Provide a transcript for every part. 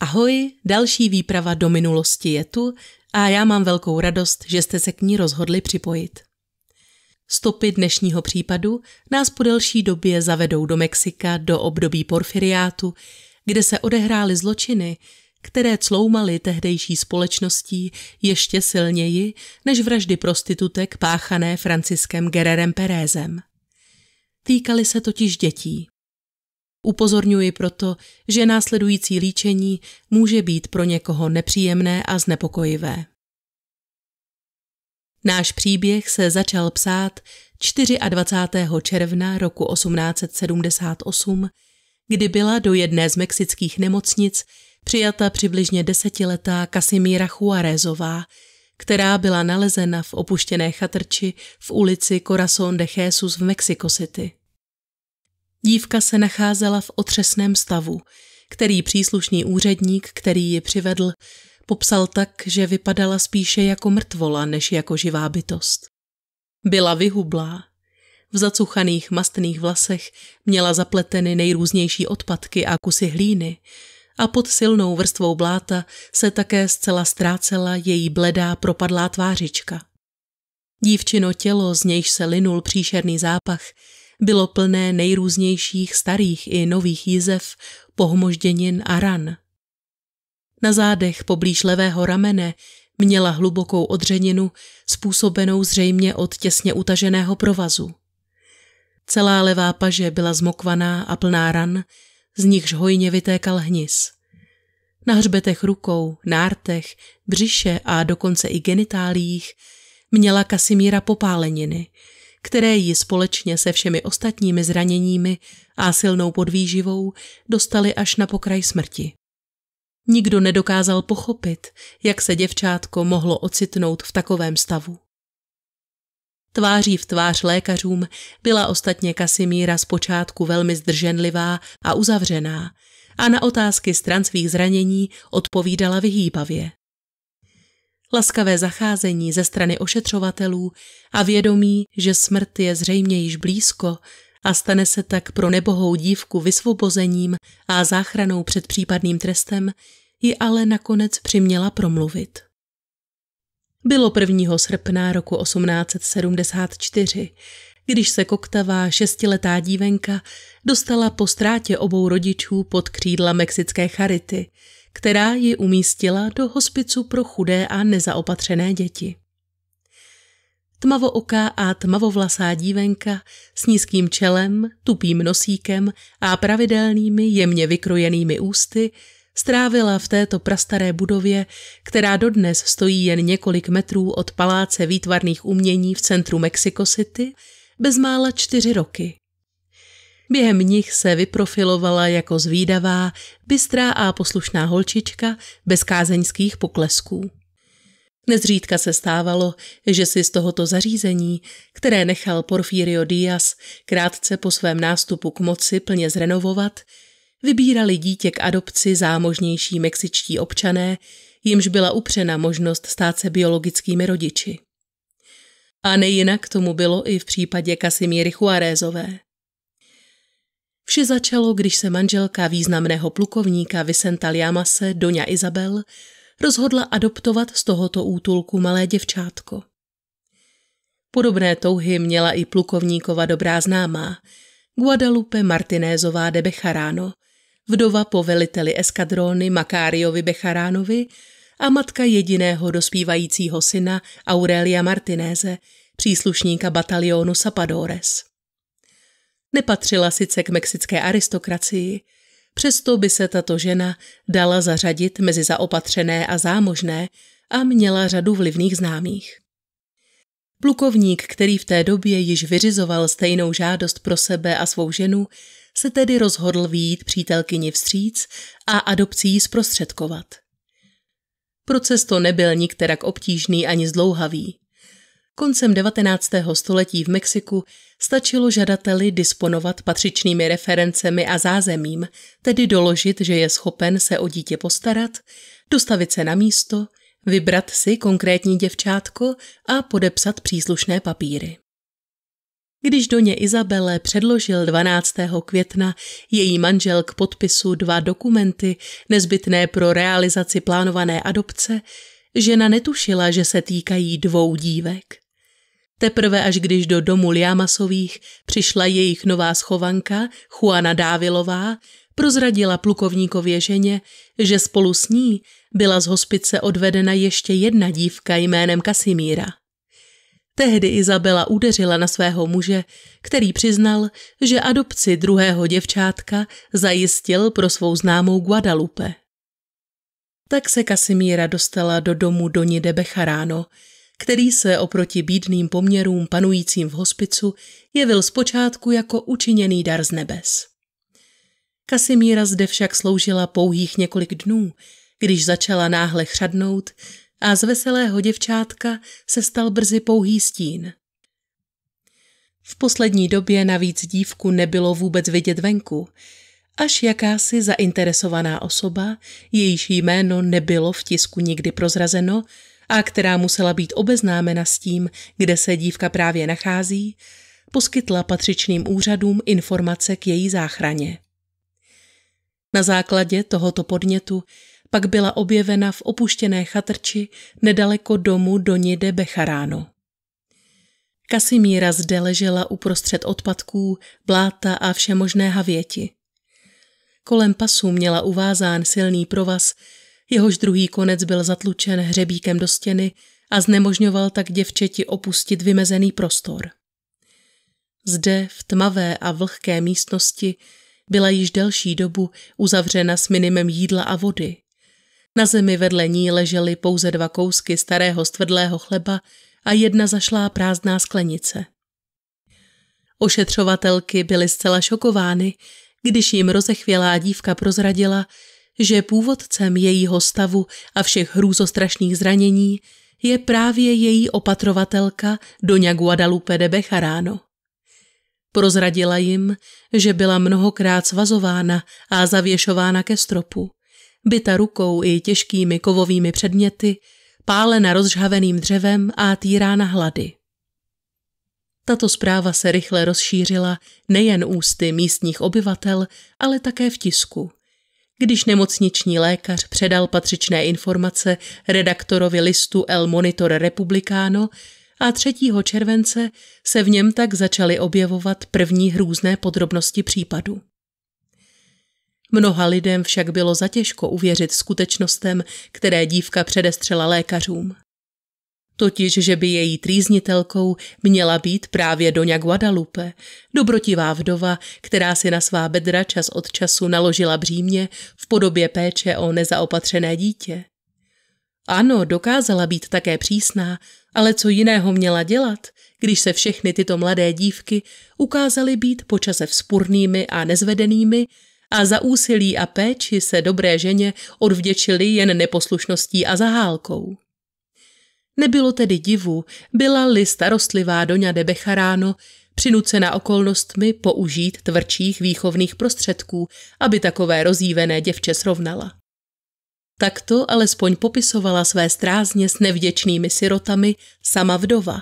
Ahoj, další výprava do minulosti je tu a já mám velkou radost, že jste se k ní rozhodli připojit. Stopy dnešního případu nás po delší době zavedou do Mexika do období porfiriátu kde se odehrály zločiny, které cloumaly tehdejší společností ještě silněji než vraždy prostitutek páchané Franciskem Gererem Perézem. Týkaly se totiž dětí. Upozorňuji proto, že následující líčení může být pro někoho nepříjemné a znepokojivé. Náš příběh se začal psát 24. června roku 1878 kdy byla do jedné z mexických nemocnic přijata přibližně desetiletá Kasimíra Juarezová, která byla nalezena v opuštěné chatrči v ulici Corazón de Jesus v Mexico City. Dívka se nacházela v otřesném stavu, který příslušný úředník, který ji přivedl, popsal tak, že vypadala spíše jako mrtvola než jako živá bytost. Byla vyhublá, v zacuchaných mastných vlasech měla zapleteny nejrůznější odpadky a kusy hlíny a pod silnou vrstvou bláta se také zcela ztrácela její bledá propadlá tvářička. Dívčino tělo, z nějž se linul příšerný zápach, bylo plné nejrůznějších starých i nových jizev, pohmožděnin a ran. Na zádech poblíž levého ramene měla hlubokou odřeninu, způsobenou zřejmě od těsně utaženého provazu. Celá levá paže byla zmokvaná a plná ran, z nichž hojně vytékal hnis. Na hřbetech rukou, nártech, břiše a dokonce i genitálích měla Kasimíra popáleniny, které ji společně se všemi ostatními zraněními a silnou podvýživou dostali až na pokraj smrti. Nikdo nedokázal pochopit, jak se děvčátko mohlo ocitnout v takovém stavu. Tváří v tvář lékařům byla ostatně Kasimíra zpočátku velmi zdrženlivá a uzavřená a na otázky stran svých zranění odpovídala vyhýbavě. Laskavé zacházení ze strany ošetřovatelů a vědomí, že smrt je zřejmě již blízko a stane se tak pro nebohou dívku vysvobozením a záchranou před případným trestem, ji ale nakonec přiměla promluvit. Bylo 1. srpna roku 1874, když se koktavá šestiletá dívenka dostala po ztrátě obou rodičů pod křídla mexické charity, která ji umístila do hospicu pro chudé a nezaopatřené děti. Tmavooká a tmavovlasá dívenka s nízkým čelem, tupým nosíkem a pravidelnými jemně vykrojenými ústy strávila v této prastaré budově, která dodnes stojí jen několik metrů od paláce výtvarných umění v centru Mexico City, bezmála čtyři roky. Během nich se vyprofilovala jako zvídavá, bystrá a poslušná holčička bez kázeňských poklesků. Nezřídka se stávalo, že si z tohoto zařízení, které nechal Porfirio Díaz krátce po svém nástupu k moci plně zrenovovat, vybírali dítě k adopci zámožnější mexičtí občané, jimž byla upřena možnost stát se biologickými rodiči. A nejinak tomu bylo i v případě Kasimíry Juárezové. Vše začalo, když se manželka významného plukovníka Vicenta Liamase, Doňa Izabel, rozhodla adoptovat z tohoto útulku malé děvčátko. Podobné touhy měla i plukovníkova dobrá známá, Guadalupe Martinézová de Becharano – vdova po veliteli eskadróny Makáriovi Becharánovi a matka jediného dospívajícího syna Aurelia Martinéze, příslušníka batalionu Sapadores. Nepatřila sice k mexické aristokracii, přesto by se tato žena dala zařadit mezi zaopatřené a zámožné a měla řadu vlivných známých. Plukovník, který v té době již vyřizoval stejnou žádost pro sebe a svou ženu, se tedy rozhodl výjít přítelkyni vstříc a adopcí zprostředkovat. Proces to nebyl nikterak obtížný ani zdlouhavý. Koncem 19. století v Mexiku stačilo žadateli disponovat patřičnými referencemi a zázemím, tedy doložit, že je schopen se o dítě postarat, dostavit se na místo, vybrat si konkrétní děvčátko a podepsat příslušné papíry když do ně Izabele předložil 12. května její manžel k podpisu dva dokumenty nezbytné pro realizaci plánované adopce, žena netušila, že se týkají dvou dívek. Teprve až když do domu Liamasových přišla jejich nová schovanka Juana Dávilová, prozradila plukovníkově ženě, že spolu s ní byla z hospice odvedena ještě jedna dívka jménem Kasimíra. Tehdy Izabela udeřila na svého muže, který přiznal, že adopci druhého děvčátka zajistil pro svou známou Guadalupe. Tak se Kasimíra dostala do domu Doni de Becharáno, který se oproti bídným poměrům panujícím v hospicu jevil zpočátku jako učiněný dar z nebes. Kasimíra zde však sloužila pouhých několik dnů, když začala náhle chřadnout, a z veselého děvčátka se stal brzy pouhý stín. V poslední době navíc dívku nebylo vůbec vidět venku, až jakási zainteresovaná osoba, jejíž jméno nebylo v tisku nikdy prozrazeno a která musela být obeznámena s tím, kde se dívka právě nachází, poskytla patřičným úřadům informace k její záchraně. Na základě tohoto podnětu pak byla objevena v opuštěné chatrči nedaleko domu Donide Becharáno. Kasimíra zde ležela uprostřed odpadků, bláta a všemožné havěti. Kolem pasu měla uvázán silný provaz, jehož druhý konec byl zatlučen hřebíkem do stěny a znemožňoval tak děvčeti opustit vymezený prostor. Zde, v tmavé a vlhké místnosti, byla již delší dobu uzavřena s minimem jídla a vody. Na zemi vedle ní ležely pouze dva kousky starého stvrdlého chleba a jedna zašlá prázdná sklenice. Ošetřovatelky byly zcela šokovány, když jim rozechvělá dívka prozradila, že původcem jejího stavu a všech hrůzostrašných zranění je právě její opatrovatelka Doňa Guadalupe de Becharáno. Prozradila jim, že byla mnohokrát svazována a zavěšována ke stropu byta rukou i těžkými kovovými předměty, pálena rozžhaveným dřevem a týrána hlady. Tato zpráva se rychle rozšířila nejen ústy místních obyvatel, ale také v tisku. Když nemocniční lékař předal patřičné informace redaktorovi listu El Monitor Republicano a 3. července se v něm tak začaly objevovat první hrůzné podrobnosti případu. Mnoha lidem však bylo zatěžko uvěřit skutečnostem, které dívka předestřela lékařům. Totiž, že by její trýznitelkou měla být právě Doňa Guadalupe, dobrotivá vdova, která si na svá bedra čas od času naložila břímě v podobě péče o nezaopatřené dítě. Ano, dokázala být také přísná, ale co jiného měla dělat, když se všechny tyto mladé dívky ukázaly být počase vzpurnými a nezvedenými a za úsilí a péči se dobré ženě odvděčili jen neposlušností a zahálkou. Nebylo tedy divu, byla-li starostlivá Doňa de Becharáno přinucena okolnostmi použít tvrdších výchovných prostředků, aby takové rozívené děvče srovnala. Takto alespoň popisovala své strázně s nevděčnými sirotami sama vdova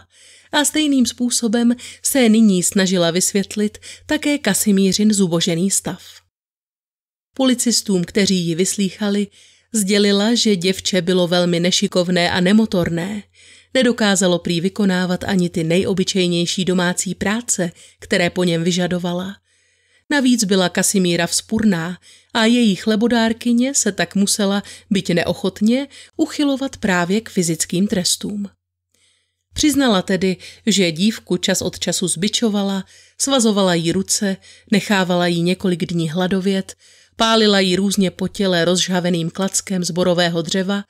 a stejným způsobem se nyní snažila vysvětlit také Kasimířin zubožený stav. Policistům, kteří ji vyslýchali, sdělila, že děvče bylo velmi nešikovné a nemotorné. Nedokázalo prý vykonávat ani ty nejobyčejnější domácí práce, které po něm vyžadovala. Navíc byla Kasimíra vzpurná a její chlebodárkyně se tak musela, byť neochotně, uchylovat právě k fyzickým trestům. Přiznala tedy, že dívku čas od času zbičovala, svazovala jí ruce, nechávala jí několik dní hladovět Pálila ji různě po těle rozžhaveným klackem zborového dřeva,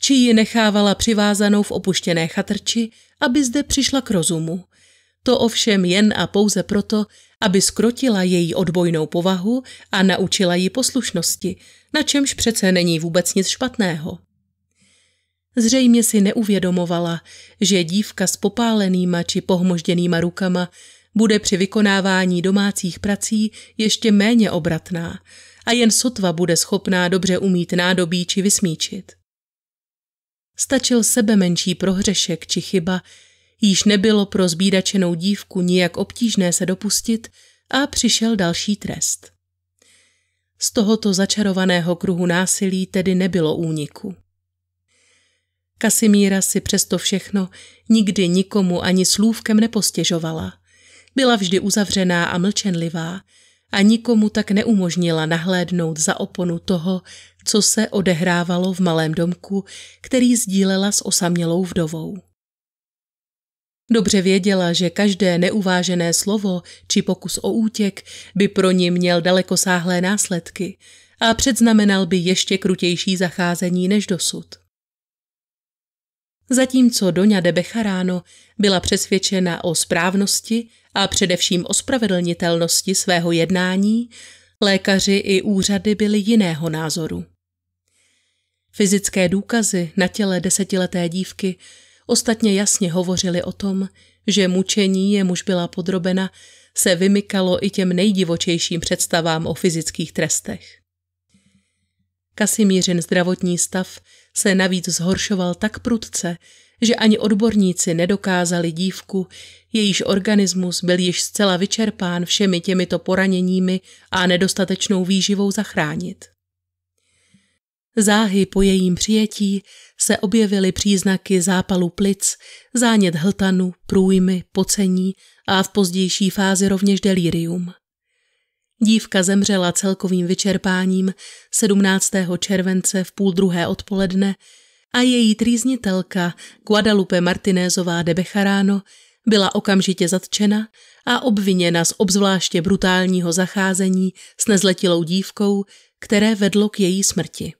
či ji nechávala přivázanou v opuštěné chatrči, aby zde přišla k rozumu. To ovšem jen a pouze proto, aby skrotila její odbojnou povahu a naučila ji poslušnosti, na čemž přece není vůbec nic špatného. Zřejmě si neuvědomovala, že dívka s popálenýma či pohmožděnýma rukama bude při vykonávání domácích prací ještě méně obratná, a jen sotva bude schopná dobře umít nádobí či vysmíčit. Stačil sebe menší prohřešek či chyba, již nebylo pro zbídačenou dívku nijak obtížné se dopustit a přišel další trest. Z tohoto začarovaného kruhu násilí tedy nebylo úniku. Kasimíra si přesto všechno nikdy nikomu ani slůvkem nepostěžovala. Byla vždy uzavřená a mlčenlivá, a nikomu tak neumožnila nahlédnout za oponu toho, co se odehrávalo v malém domku, který sdílela s osamělou vdovou. Dobře věděla, že každé neuvážené slovo či pokus o útěk by pro ní měl dalekosáhlé následky a předznamenal by ještě krutější zacházení než dosud. Zatímco Doňa de Becharáno byla přesvědčena o správnosti a především ospravedlnitelnosti svého jednání, lékaři i úřady byli jiného názoru. Fyzické důkazy na těle desetileté dívky ostatně jasně hovořily o tom, že mučení, jemuž byla podrobena, se vymykalo i těm nejdivočejším představám o fyzických trestech. Kasimířin zdravotní stav se navíc zhoršoval tak prudce, že ani odborníci nedokázali dívku, jejíž organismus byl již zcela vyčerpán všemi těmito poraněními a nedostatečnou výživou zachránit. Záhy po jejím přijetí se objevily příznaky zápalu plic, zánět hltanu, průjmy, pocení a v pozdější fázi rovněž delirium. Dívka zemřela celkovým vyčerpáním 17. července v půl druhé odpoledne a její trýznitelka Guadalupe Martinézová de Becharano byla okamžitě zatčena a obviněna z obzvláště brutálního zacházení s nezletilou dívkou, které vedlo k její smrti.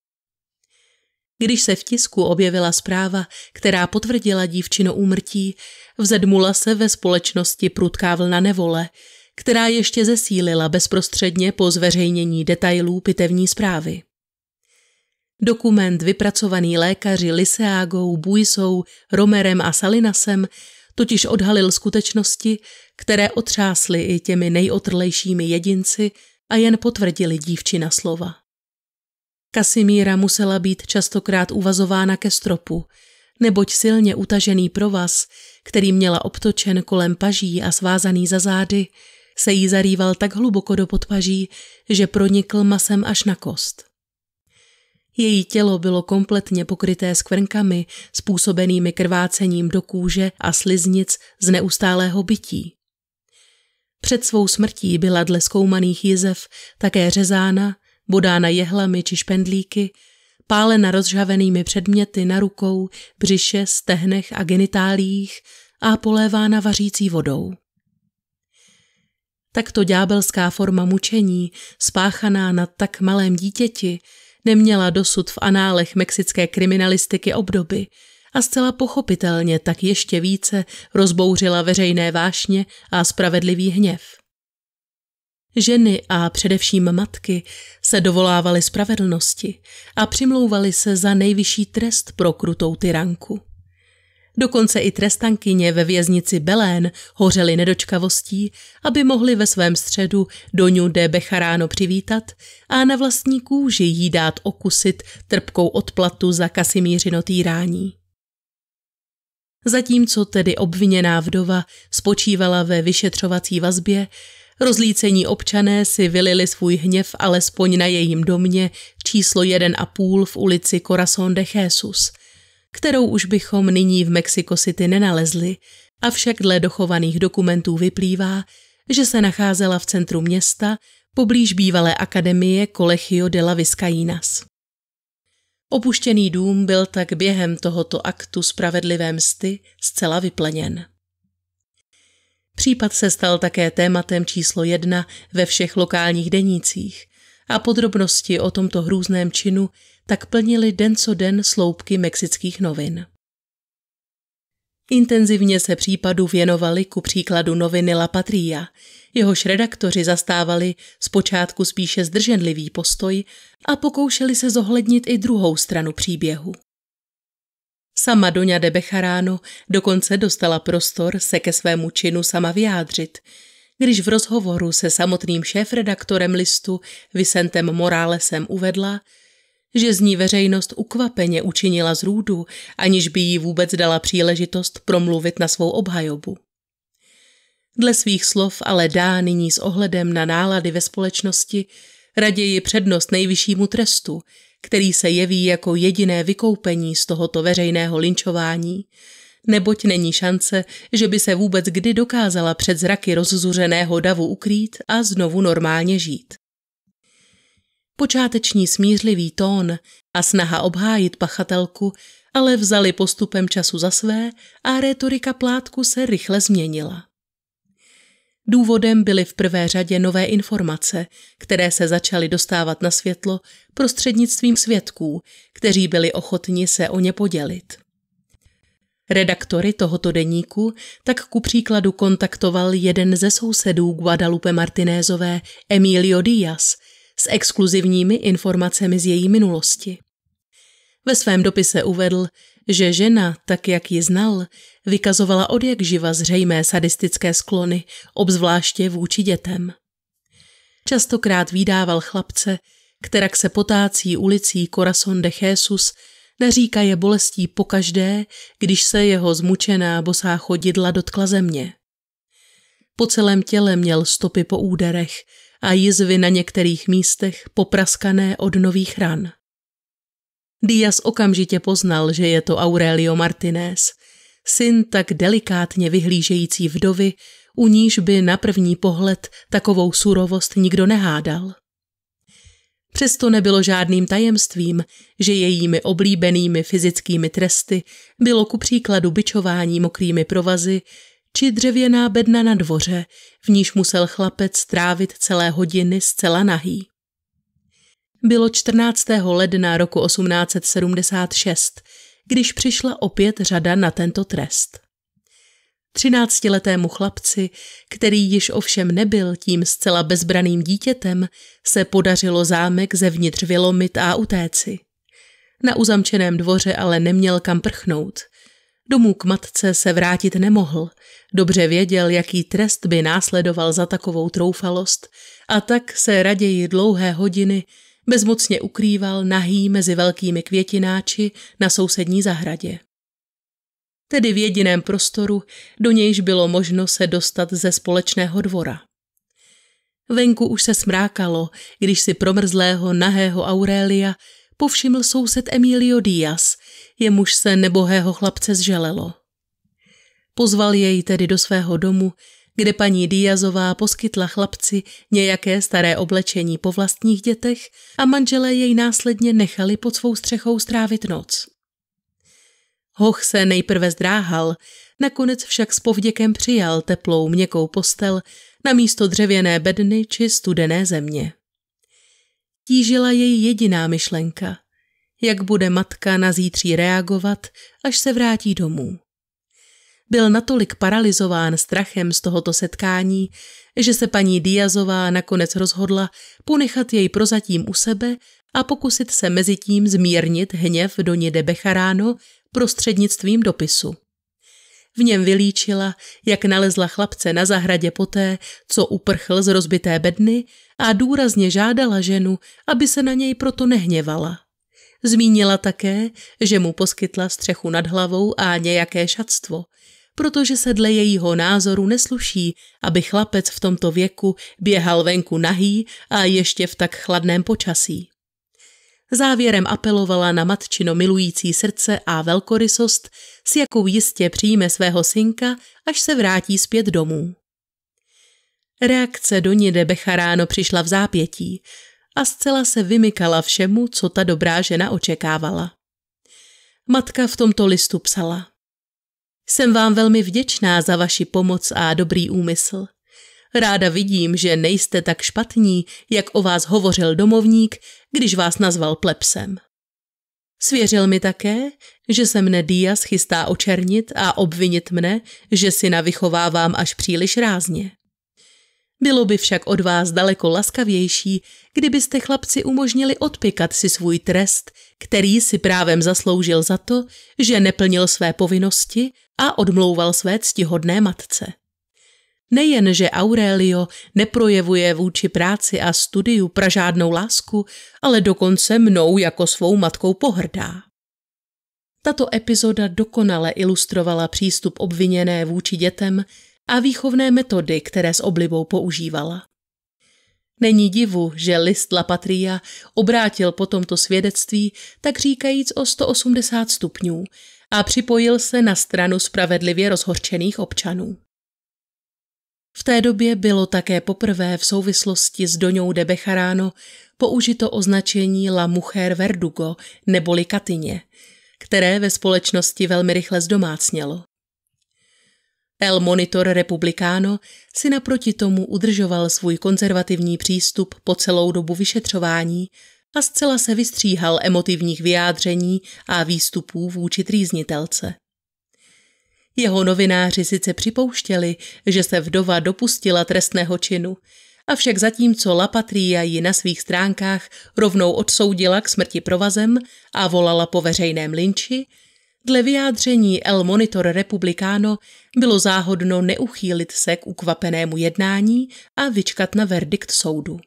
Když se v tisku objevila zpráva, která potvrdila dívčino úmrtí, vzedmula se ve společnosti prudká vlna nevole, která ještě zesílila bezprostředně po zveřejnění detailů pitevní zprávy. Dokument vypracovaný lékaři Liseágou, Buisou, Romerem a Salinasem totiž odhalil skutečnosti, které otřásly i těmi nejotrlejšími jedinci a jen potvrdili dívčina slova. Kasimíra musela být častokrát uvazována ke stropu, neboť silně utažený provaz, který měla obtočen kolem paží a svázaný za zády, se jí zarýval tak hluboko do podpaží, že pronikl masem až na kost. Její tělo bylo kompletně pokryté skvrnkami, způsobenými krvácením do kůže a sliznic z neustálého bytí. Před svou smrtí byla dle zkoumaných jizev také řezána, bodána jehlami či špendlíky, pálena rozžavenými předměty na rukou, břiše, stehnech a genitáliích a polévána vařící vodou. Takto ďábelská forma mučení, spáchaná na tak malém dítěti, neměla dosud v análech mexické kriminalistiky obdoby a zcela pochopitelně tak ještě více rozbouřila veřejné vášně a spravedlivý hněv. Ženy a především matky se dovolávaly spravedlnosti a přimlouvaly se za nejvyšší trest pro krutou tyranku. Dokonce i trestankyně ve věznici Belén hořely nedočkavostí, aby mohli ve svém středu Doňu de Becharáno přivítat a na vlastní kůži jí dát okusit trpkou odplatu za Kasimířino týrání. Zatímco tedy obviněná vdova spočívala ve vyšetřovací vazbě, rozlícení občané si vylili svůj hněv alespoň na jejím domě číslo 1,5 v ulici Corazon de Jesus – kterou už bychom nyní v Mexico City nenalezli, avšak dle dochovaných dokumentů vyplývá, že se nacházela v centru města poblíž bývalé akademie Colegio de la Vizcaínas. Opuštěný dům byl tak během tohoto aktu spravedlivé msty zcela vyplněn. Případ se stal také tématem číslo jedna ve všech lokálních denících a podrobnosti o tomto hrůzném činu tak plnili den co den sloupky mexických novin. Intenzivně se případu věnovali ku příkladu noviny La Patria. Jehož redaktoři zastávali zpočátku spíše zdrženlivý postoj a pokoušeli se zohlednit i druhou stranu příběhu. Sama Doňa de Becharáno dokonce dostala prostor se ke svému činu sama vyjádřit, když v rozhovoru se samotným šéfredaktorem listu Vicentem Moralesem uvedla, že z ní veřejnost ukvapeně učinila zrůdu, aniž by jí vůbec dala příležitost promluvit na svou obhajobu. Dle svých slov ale dá nyní s ohledem na nálady ve společnosti raději přednost nejvyššímu trestu, který se jeví jako jediné vykoupení z tohoto veřejného linčování, neboť není šance, že by se vůbec kdy dokázala před zraky rozzuřeného davu ukrýt a znovu normálně žít. Počáteční smířlivý tón a snaha obhájit pachatelku ale vzali postupem času za své a rétorika plátku se rychle změnila. Důvodem byly v prvé řadě nové informace, které se začaly dostávat na světlo prostřednictvím svědků, kteří byli ochotni se o ně podělit. Redaktory tohoto deníku tak ku příkladu kontaktoval jeden ze sousedů Guadalupe Martinézové, Emilio Díaz, s exkluzivními informacemi z její minulosti. Ve svém dopise uvedl, že žena, tak jak ji znal, vykazovala od jak živa zřejmé sadistické sklony, obzvláště vůči dětem. Častokrát vydával chlapce, která se potácí ulicí Corazon de Jesus, naříká je bolestí pokaždé, když se jeho zmučená bosá chodidla dotkla země. Po celém těle měl stopy po úderech, a jizvy na některých místech popraskané od nových ran. Díaz okamžitě poznal, že je to Aurelio Martinez, syn tak delikátně vyhlížející vdovy, u níž by na první pohled takovou surovost nikdo nehádal. Přesto nebylo žádným tajemstvím, že jejími oblíbenými fyzickými tresty bylo ku příkladu byčování mokrými provazy či dřevěná bedna na dvoře, v níž musel chlapec strávit celé hodiny zcela nahý. Bylo 14. ledna roku 1876, když přišla opět řada na tento trest. Třináctiletému chlapci, který již ovšem nebyl tím zcela bezbraným dítětem, se podařilo zámek zevnitř vylomit a utéci. Na uzamčeném dvoře ale neměl kam prchnout – Domů k matce se vrátit nemohl. Dobře věděl, jaký trest by následoval za takovou troufalost a tak se raději dlouhé hodiny bezmocně ukrýval nahý mezi velkými květináči na sousední zahradě. Tedy v jediném prostoru, do nějž bylo možno se dostat ze společného dvora. Venku už se smrákalo, když si promrzlého nahého Aurelia povšiml soused Emilio Díaz, jemuž se nebohého chlapce zželelo. Pozval jej tedy do svého domu, kde paní Díazová poskytla chlapci nějaké staré oblečení po vlastních dětech a manželé jej následně nechali pod svou střechou strávit noc. Hoch se nejprve zdráhal, nakonec však s povděkem přijal teplou měkkou postel na místo dřevěné bedny či studené země tížila jej jediná myšlenka. Jak bude matka na zítří reagovat, až se vrátí domů. Byl natolik paralizován strachem z tohoto setkání, že se paní Diazová nakonec rozhodla ponechat jej prozatím u sebe a pokusit se mezitím zmírnit hněv do Becharáno prostřednictvím dopisu. V něm vylíčila, jak nalezla chlapce na zahradě poté, co uprchl z rozbité bedny a důrazně žádala ženu, aby se na něj proto nehněvala. Zmínila také, že mu poskytla střechu nad hlavou a nějaké šatstvo, protože se dle jejího názoru nesluší, aby chlapec v tomto věku běhal venku nahý a ještě v tak chladném počasí. Závěrem apelovala na matčino milující srdce a velkorysost, s jakou jistě přijme svého synka, až se vrátí zpět domů. Reakce do Nide Becharáno přišla v zápětí a zcela se vymykala všemu, co ta dobrá žena očekávala. Matka v tomto listu psala. Jsem vám velmi vděčná za vaši pomoc a dobrý úmysl. Ráda vidím, že nejste tak špatní, jak o vás hovořil domovník, když vás nazval plepsem. Svěřil mi také, že se mne Díaz chystá očernit a obvinit mne, že syna vychovávám až příliš rázně. Bylo by však od vás daleko laskavější, kdybyste chlapci umožnili odpikat si svůj trest, který si právem zasloužil za to, že neplnil své povinnosti a odmlouval své ctihodné matce. Nejen, že Aurelio neprojevuje vůči práci a studiu pražádnou lásku, ale dokonce mnou jako svou matkou pohrdá. Tato epizoda dokonale ilustrovala přístup obviněné vůči dětem a výchovné metody, které s oblibou používala. Není divu, že list La Patria obrátil po tomto svědectví tak říkajíc o 180 stupňů a připojil se na stranu spravedlivě rozhorčených občanů. V té době bylo také poprvé v souvislosti s Doňou de Becharáno použito označení La Mujer Verdugo neboli Katyně, které ve společnosti velmi rychle zdomácnělo. El Monitor Republicano si naproti tomu udržoval svůj konzervativní přístup po celou dobu vyšetřování a zcela se vystříhal emotivních vyjádření a výstupů vůči trýznitelce. Jeho novináři sice připouštěli, že se vdova dopustila trestného činu, avšak zatímco Lapatria ji na svých stránkách rovnou odsoudila k smrti provazem a volala po veřejném linči, dle vyjádření El Monitor Republicano bylo záhodno neuchýlit se k ukvapenému jednání a vyčkat na verdikt soudu.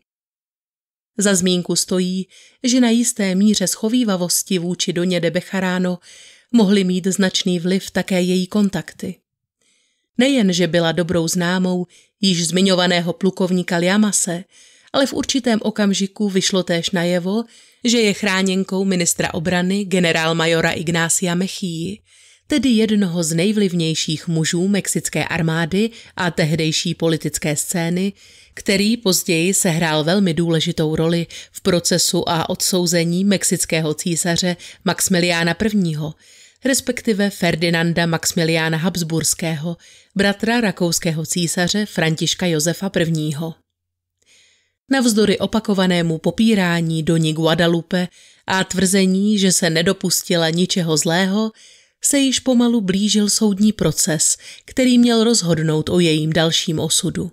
Za zmínku stojí, že na jisté míře schovývavosti vůči Doně de Becharáno mohly mít značný vliv také její kontakty. Nejen, že byla dobrou známou již zmiňovaného plukovníka Liamase, ale v určitém okamžiku vyšlo též najevo, že je chráněnkou ministra obrany generálmajora Ignácia Mechíji, tedy jednoho z nejvlivnějších mužů mexické armády a tehdejší politické scény, který později sehrál velmi důležitou roli v procesu a odsouzení mexického císaře Maximiliána I., respektive Ferdinanda Maximiliána Habsburského, bratra rakouského císaře Františka Josefa I. Navzdory opakovanému popírání Doni Guadalupe a tvrzení, že se nedopustila ničeho zlého, se již pomalu blížil soudní proces, který měl rozhodnout o jejím dalším osudu.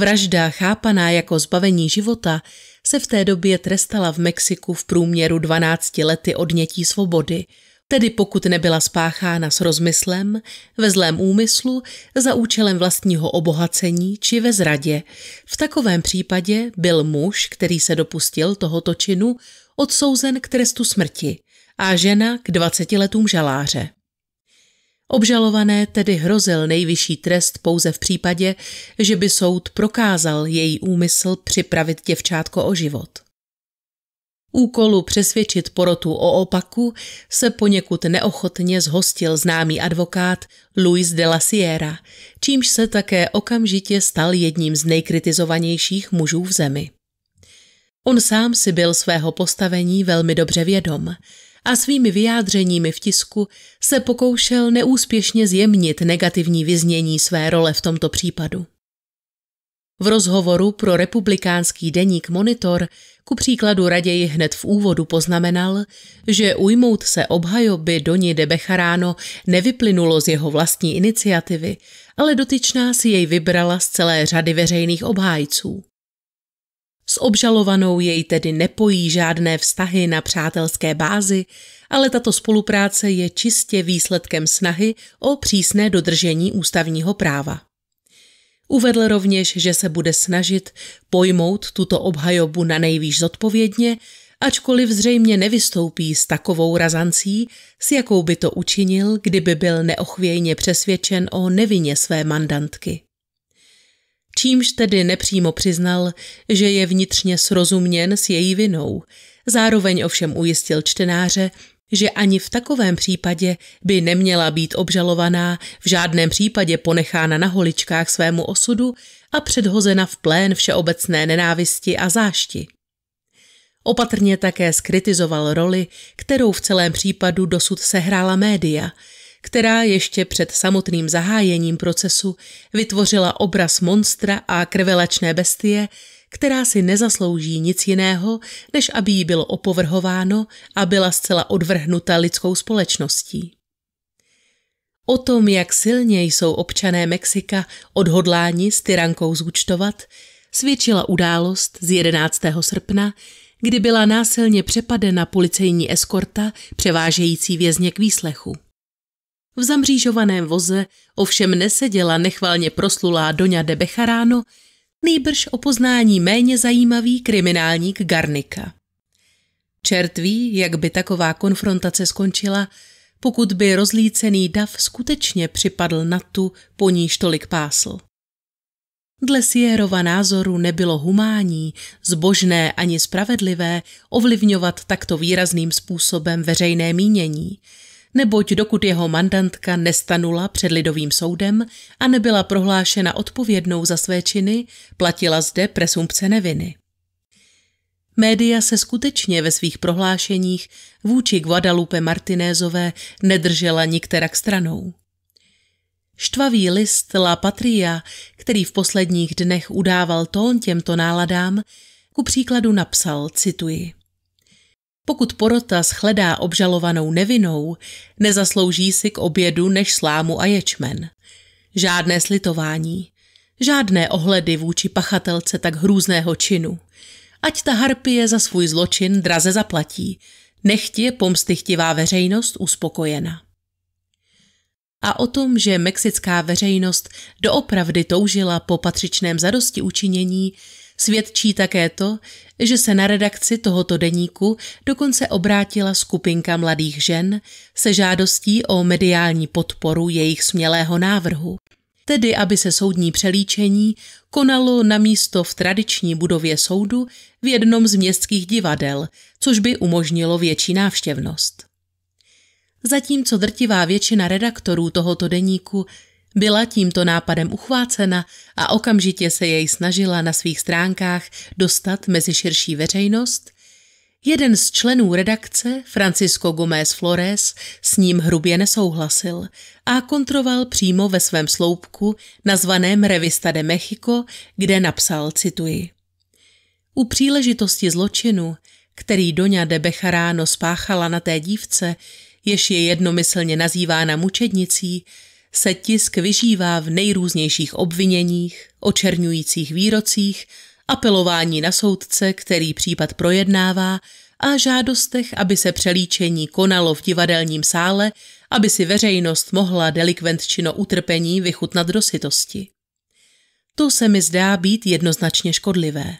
Vražda, chápaná jako zbavení života, se v té době trestala v Mexiku v průměru 12 lety odnětí svobody, tedy pokud nebyla spáchána s rozmyslem, ve zlém úmyslu, za účelem vlastního obohacení či ve zradě. V takovém případě byl muž, který se dopustil tohoto činu, odsouzen k trestu smrti a žena k 20 letům žaláře. Obžalované tedy hrozil nejvyšší trest pouze v případě, že by soud prokázal její úmysl připravit děvčátko o život. Úkolu přesvědčit porotu o opaku se poněkud neochotně zhostil známý advokát Luis de la Sierra, čímž se také okamžitě stal jedním z nejkritizovanějších mužů v zemi. On sám si byl svého postavení velmi dobře vědom – a svými vyjádřeními v tisku se pokoušel neúspěšně zjemnit negativní vyznění své role v tomto případu. V rozhovoru pro republikánský deník Monitor ku příkladu raději hned v úvodu poznamenal, že ujmout se obhajoby Doni de Becharáno nevyplynulo z jeho vlastní iniciativy, ale dotyčná si jej vybrala z celé řady veřejných obhájců. S obžalovanou jej tedy nepojí žádné vztahy na přátelské bázi, ale tato spolupráce je čistě výsledkem snahy o přísné dodržení ústavního práva. Uvedl rovněž, že se bude snažit pojmout tuto obhajobu na nejvýš zodpovědně, ačkoliv zřejmě nevystoupí s takovou razancí, s jakou by to učinil, kdyby byl neochvějně přesvědčen o nevině své mandantky. Čímž tedy nepřímo přiznal, že je vnitřně srozuměn s její vinou. Zároveň ovšem ujistil čtenáře, že ani v takovém případě by neměla být obžalovaná v žádném případě ponechána na holičkách svému osudu a předhozena v plén všeobecné nenávisti a zášti. Opatrně také skritizoval roli, kterou v celém případu dosud sehrála média – která ještě před samotným zahájením procesu vytvořila obraz monstra a krvelačné bestie, která si nezaslouží nic jiného, než aby jí bylo opovrhováno a byla zcela odvrhnuta lidskou společností. O tom, jak silně jsou občané Mexika odhodláni s tyrankou zúčtovat, svědčila událost z 11. srpna, kdy byla násilně přepadena policejní eskorta převážející vězně k výslechu. V zamřížovaném voze ovšem neseděla nechvalně proslulá Doňa de Becharáno, nejbrž o poznání méně zajímavý kriminálník Garnika. Čert ví, jak by taková konfrontace skončila, pokud by rozlícený dav skutečně připadl na tu, po níž tolik pásl. Dle Sierova názoru nebylo humání, zbožné ani spravedlivé ovlivňovat takto výrazným způsobem veřejné mínění – neboť dokud jeho mandantka nestanula před lidovým soudem a nebyla prohlášena odpovědnou za své činy, platila zde presumpce neviny. Média se skutečně ve svých prohlášeních vůči Guadalupe Martinézové nedržela nikterak stranou. Štvavý list La Patria, který v posledních dnech udával tón těmto náladám, ku příkladu napsal, cituji – pokud porota shledá obžalovanou nevinou, nezaslouží si k obědu než slámu a ječmen. Žádné slitování, žádné ohledy vůči pachatelce tak hrůzného činu. Ať ta harpie za svůj zločin draze zaplatí, nechť je pomstychtivá veřejnost uspokojena. A o tom, že mexická veřejnost doopravdy toužila po patřičném zadosti učinění, Svědčí také to, že se na redakci tohoto deníku dokonce obrátila skupinka mladých žen se žádostí o mediální podporu jejich smělého návrhu, tedy aby se soudní přelíčení konalo na místo v tradiční budově soudu v jednom z městských divadel, což by umožnilo větší návštěvnost. Zatímco drtivá většina redaktorů tohoto deníku byla tímto nápadem uchvácena a okamžitě se jej snažila na svých stránkách dostat mezi širší veřejnost. Jeden z členů redakce, Francisco Gomez Flores, s ním hrubě nesouhlasil a kontroval přímo ve svém sloupku nazvaném Revista de Mexico, kde napsal, cituji, U příležitosti zločinu, který Doňa de Becharáno spáchala na té dívce, jež je jednomyslně nazývána mučednicí, se tisk vyžívá v nejrůznějších obviněních, očerňujících výrocích, apelování na soudce, který případ projednává, a žádostech, aby se přelíčení konalo v divadelním sále, aby si veřejnost mohla delikventčino utrpení vychutnat do sitosti. To se mi zdá být jednoznačně škodlivé.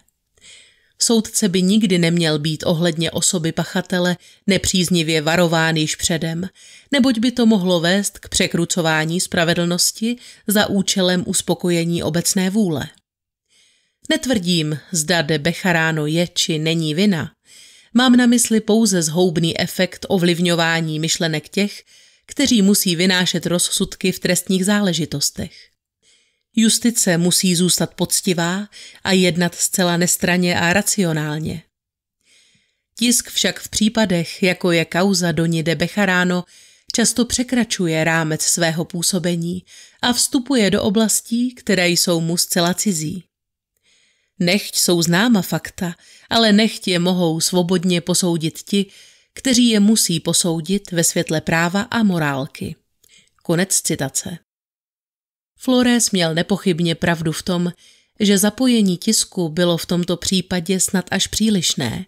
Soudce by nikdy neměl být ohledně osoby pachatele nepříznivě varován již předem, neboť by to mohlo vést k překrucování spravedlnosti za účelem uspokojení obecné vůle. Netvrdím, zda de Becharáno je či není vina. Mám na mysli pouze zhoubný efekt ovlivňování myšlenek těch, kteří musí vynášet rozsudky v trestních záležitostech. Justice musí zůstat poctivá a jednat zcela nestraně a racionálně. Tisk však v případech, jako je kauza Doni de Becharáno, často překračuje rámec svého působení a vstupuje do oblastí, které jsou mu zcela cizí. Nechť jsou známa fakta, ale nechť je mohou svobodně posoudit ti, kteří je musí posoudit ve světle práva a morálky. Konec citace. Flores měl nepochybně pravdu v tom, že zapojení tisku bylo v tomto případě snad až přílišné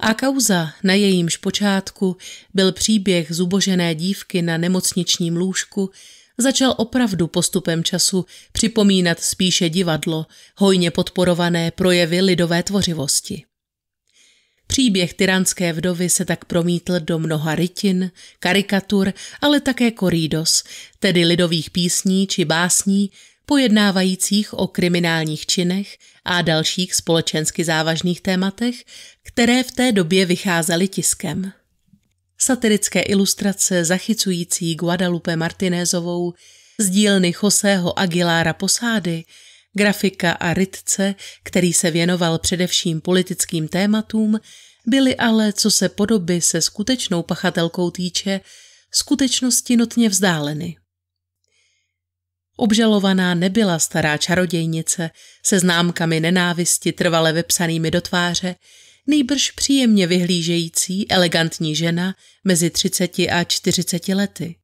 a kauza, na jejímž počátku byl příběh zubožené dívky na nemocničním lůžku, začal opravdu postupem času připomínat spíše divadlo, hojně podporované projevy lidové tvořivosti. Příběh tyranské vdovy se tak promítl do mnoha rytin, karikatur, ale také korídos, tedy lidových písní či básní, pojednávajících o kriminálních činech a dalších společensky závažných tématech, které v té době vycházely tiskem. Satirické ilustrace zachycující Guadalupe Martinezovou z dílny Joseho Aguilára Posády – grafika a rytce, který se věnoval především politickým tématům, byly ale, co se podoby se skutečnou pachatelkou týče, skutečnosti notně vzdáleny. Obžalovaná nebyla stará čarodějnice se známkami nenávisti trvale vepsanými do tváře, nejbrž příjemně vyhlížející elegantní žena mezi 30 a 40 lety.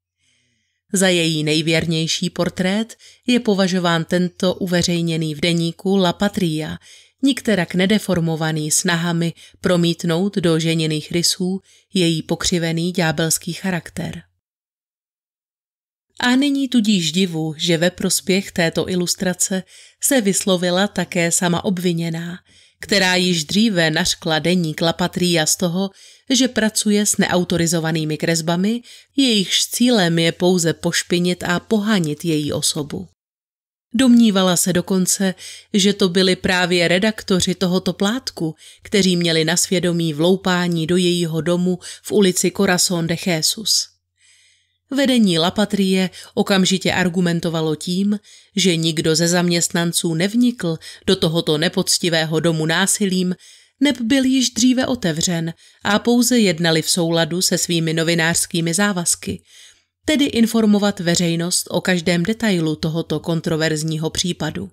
Za její nejvěrnější portrét je považován tento uveřejněný v deníku La Patria, nikterak nedeformovaný snahami promítnout do ženěných rysů její pokřivený ďábelský charakter. A není tudíž divu, že ve prospěch této ilustrace se vyslovila také sama obviněná, která již dříve naškla deník La Patria z toho, že pracuje s neautorizovanými kresbami, jejichž cílem je pouze pošpinit a pohanit její osobu. Domnívala se dokonce, že to byli právě redaktoři tohoto plátku, kteří měli na svědomí vloupání do jejího domu v ulici Corazon de Jesus. Vedení Lapatrie okamžitě argumentovalo tím, že nikdo ze zaměstnanců nevnikl do tohoto nepoctivého domu násilím neb byl již dříve otevřen a pouze jednali v souladu se svými novinářskými závazky, tedy informovat veřejnost o každém detailu tohoto kontroverzního případu.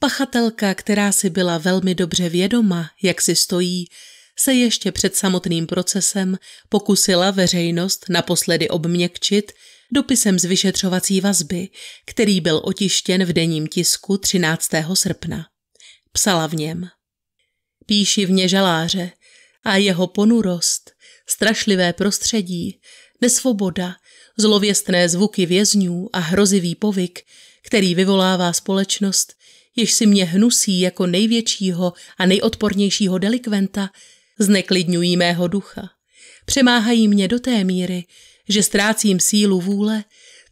Pachatelka, která si byla velmi dobře vědoma, jak si stojí, se ještě před samotným procesem pokusila veřejnost naposledy obměkčit dopisem z vyšetřovací vazby, který byl otištěn v denním tisku 13. srpna. Psala v něm ně žaláře a jeho ponurost, strašlivé prostředí, nesvoboda, zlověstné zvuky vězňů a hrozivý povyk, který vyvolává společnost, jež si mě hnusí jako největšího a nejodpornějšího delikventa, zneklidňují mého ducha. Přemáhají mě do té míry, že ztrácím sílu vůle,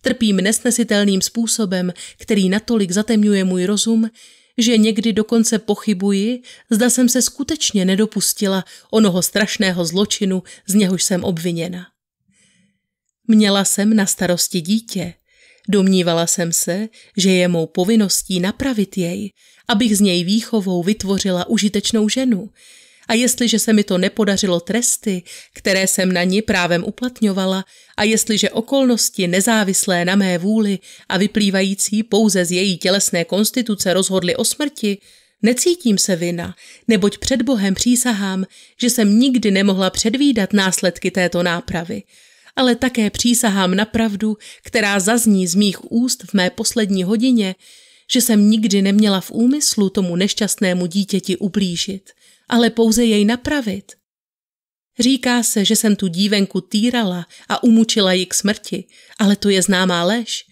trpím nesnesitelným způsobem, který natolik zatemňuje můj rozum, že někdy dokonce pochybuji, zda jsem se skutečně nedopustila onoho strašného zločinu, z něhož jsem obviněna. Měla jsem na starosti dítě. Domnívala jsem se, že je mou povinností napravit jej, abych z něj výchovou vytvořila užitečnou ženu, a jestliže se mi to nepodařilo tresty, které jsem na ní právem uplatňovala, a jestliže okolnosti nezávislé na mé vůli a vyplývající pouze z její tělesné konstituce rozhodly o smrti, Necítím se vina, neboť před Bohem přísahám, že jsem nikdy nemohla předvídat následky této nápravy, ale také přísahám na pravdu, která zazní z mých úst v mé poslední hodině, že jsem nikdy neměla v úmyslu tomu nešťastnému dítěti ublížit ale pouze jej napravit. Říká se, že jsem tu dívenku týrala a umučila ji k smrti, ale to je známá lež.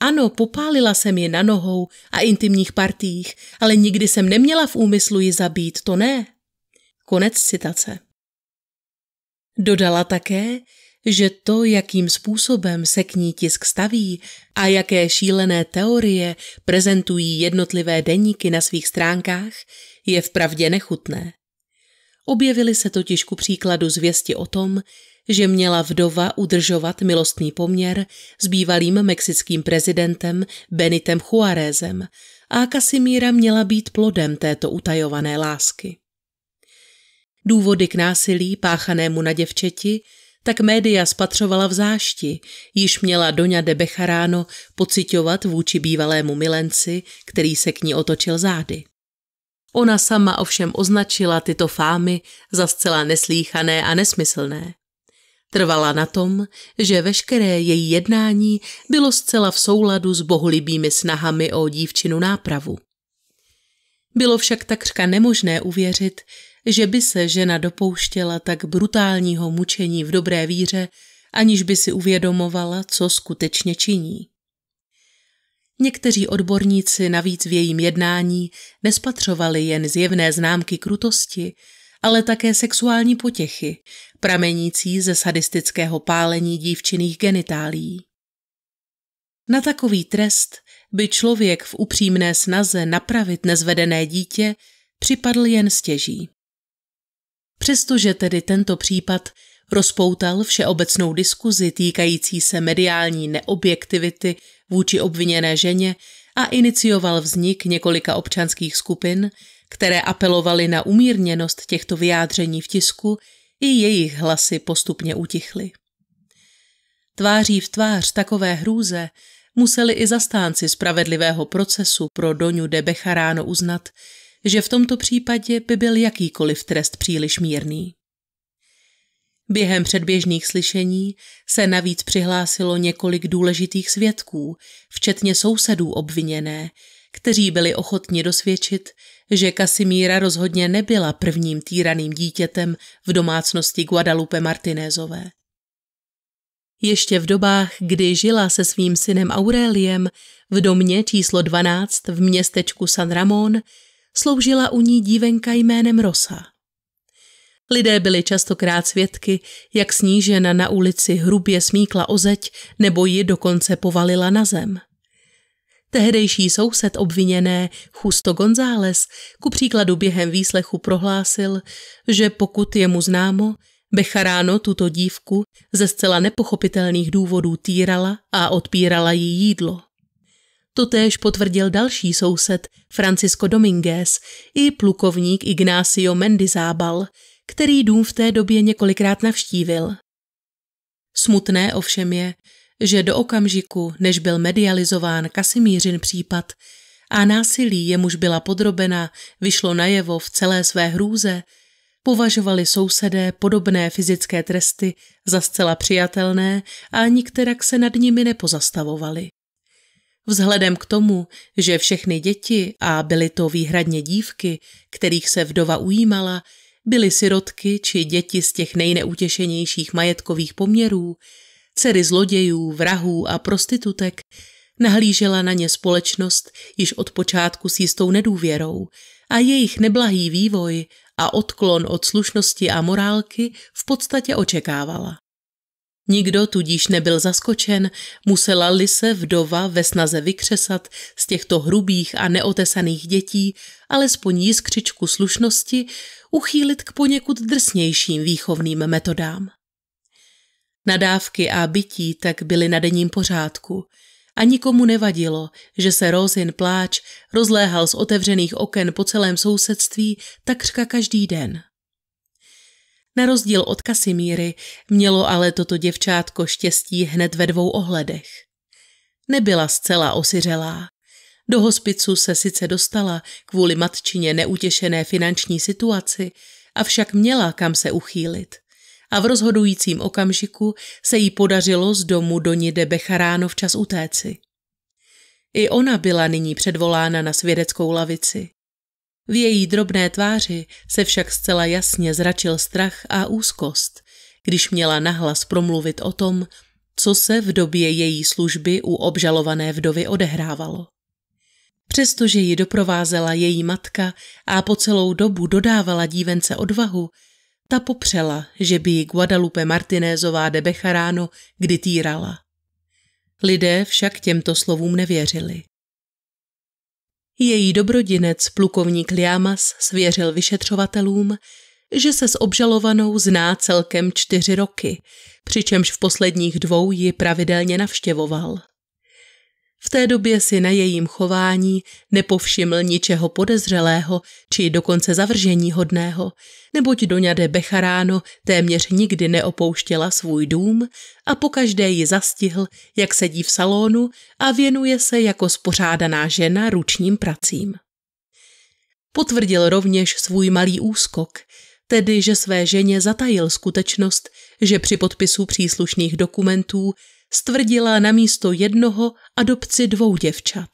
Ano, popálila jsem ji na nohou a intimních partích, ale nikdy jsem neměla v úmyslu ji zabít, to ne. Konec citace. Dodala také, že to, jakým způsobem se k ní tisk staví a jaké šílené teorie prezentují jednotlivé deníky na svých stránkách, je vpravdě nechutné. Objevily se totiž ku příkladu zvěsti o tom, že měla vdova udržovat milostný poměr s bývalým mexickým prezidentem Benitem Juárezem a Kasimíra měla být plodem této utajované lásky. Důvody k násilí páchanému na děvčeti tak média spatřovala v zášti, již měla Doňa de Becharáno pocitovat vůči bývalému milenci, který se k ní otočil zády. Ona sama ovšem označila tyto fámy za zcela neslíchané a nesmyslné. Trvala na tom, že veškeré její jednání bylo zcela v souladu s bohulibými snahami o dívčinu nápravu. Bylo však takřka nemožné uvěřit, že by se žena dopouštěla tak brutálního mučení v dobré víře, aniž by si uvědomovala, co skutečně činí. Někteří odborníci navíc v jejím jednání nespatřovali jen zjevné známky krutosti, ale také sexuální potěchy, pramenící ze sadistického pálení dívčiných genitálí. Na takový trest by člověk v upřímné snaze napravit nezvedené dítě připadl jen stěží. Přestože tedy tento případ rozpoutal všeobecnou diskuzi týkající se mediální neobjektivity vůči obviněné ženě a inicioval vznik několika občanských skupin, které apelovaly na umírněnost těchto vyjádření v tisku, i jejich hlasy postupně utichly. Tváří v tvář takové hrůze museli i zastánci spravedlivého procesu pro Doňu de Becharáno uznat, že v tomto případě by byl jakýkoliv trest příliš mírný. Během předběžných slyšení se navíc přihlásilo několik důležitých svědků, včetně sousedů obviněné, kteří byli ochotni dosvědčit, že Kasimíra rozhodně nebyla prvním týraným dítětem v domácnosti Guadalupe Martinezové. Ještě v dobách, kdy žila se svým synem Aureliem v domě číslo 12 v městečku San Ramon, sloužila u ní dívenka jménem Rosa. Lidé byli častokrát svědky, jak snížena na ulici hrubě smíkla zeď nebo ji dokonce povalila na zem. Tehdejší soused obviněné, Justo González, ku příkladu během výslechu prohlásil, že pokud je mu známo, Becharáno tuto dívku ze zcela nepochopitelných důvodů týrala a odpírala jí jídlo. Totéž potvrdil další soused Francisco Dominguez i plukovník Ignacio Mendizábal, který dům v té době několikrát navštívil. Smutné ovšem je, že do okamžiku, než byl medializován Kasimířin případ a násilí, jemuž byla podrobena, vyšlo najevo v celé své hrůze, považovali sousedé podobné fyzické tresty za zcela přijatelné a nikterak se nad nimi nepozastavovali. Vzhledem k tomu, že všechny děti, a byly to výhradně dívky, kterých se vdova ujímala, byly sirotky či děti z těch nejneutěšenějších majetkových poměrů, dcery zlodějů, vrahů a prostitutek, nahlížela na ně společnost již od počátku s jistou nedůvěrou a jejich neblahý vývoj a odklon od slušnosti a morálky v podstatě očekávala. Nikdo tudíž nebyl zaskočen, musela-li se vdova ve snaze vykřesat z těchto hrubých a neotesaných dětí alespoň jiskřičku slušnosti uchýlit k poněkud drsnějším výchovným metodám. Nadávky a bytí tak byly na denním pořádku a nikomu nevadilo, že se Rozin pláč rozléhal z otevřených oken po celém sousedství takřka každý den. Na rozdíl od Kasimíry mělo ale toto děvčátko štěstí hned ve dvou ohledech. Nebyla zcela osiřelá. Do hospicu se sice dostala kvůli matčině neutěšené finanční situaci, avšak měla kam se uchýlit. A v rozhodujícím okamžiku se jí podařilo z domu do Nide Becharáno včas utéci. I ona byla nyní předvolána na svědeckou lavici. V její drobné tváři se však zcela jasně zračil strach a úzkost, když měla nahlas promluvit o tom, co se v době její služby u obžalované vdovy odehrávalo. Přestože ji doprovázela její matka a po celou dobu dodávala dívence odvahu, ta popřela, že by ji Guadalupe Martinézová de Becharáno kdy týrala. Lidé však těmto slovům nevěřili. Její dobrodinec, plukovník Liamas, svěřil vyšetřovatelům, že se s obžalovanou zná celkem čtyři roky, přičemž v posledních dvou ji pravidelně navštěvoval. V té době si na jejím chování nepovšiml ničeho podezřelého či dokonce zavržení hodného, neboť Doňade Becharáno téměř nikdy neopouštěla svůj dům a pokaždé ji zastihl, jak sedí v salonu a věnuje se jako spořádaná žena ručním pracím. Potvrdil rovněž svůj malý úskok, tedy že své ženě zatajil skutečnost, že při podpisu příslušných dokumentů stvrdila na místo jednoho adopci dvou děvčat.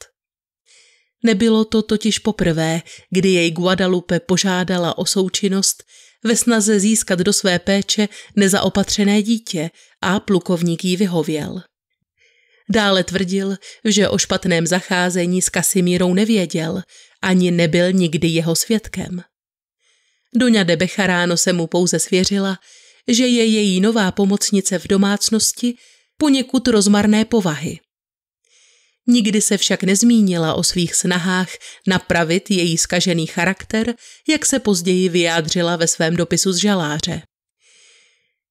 Nebylo to totiž poprvé, kdy jej Guadalupe požádala o součinnost ve snaze získat do své péče nezaopatřené dítě a plukovník jí vyhověl. Dále tvrdil, že o špatném zacházení s Kasimírou nevěděl, ani nebyl nikdy jeho svědkem. Doňa de Becharáno se mu pouze svěřila, že je její nová pomocnice v domácnosti poněkud rozmarné povahy. Nikdy se však nezmínila o svých snahách napravit její skažený charakter, jak se později vyjádřila ve svém dopisu z žaláře.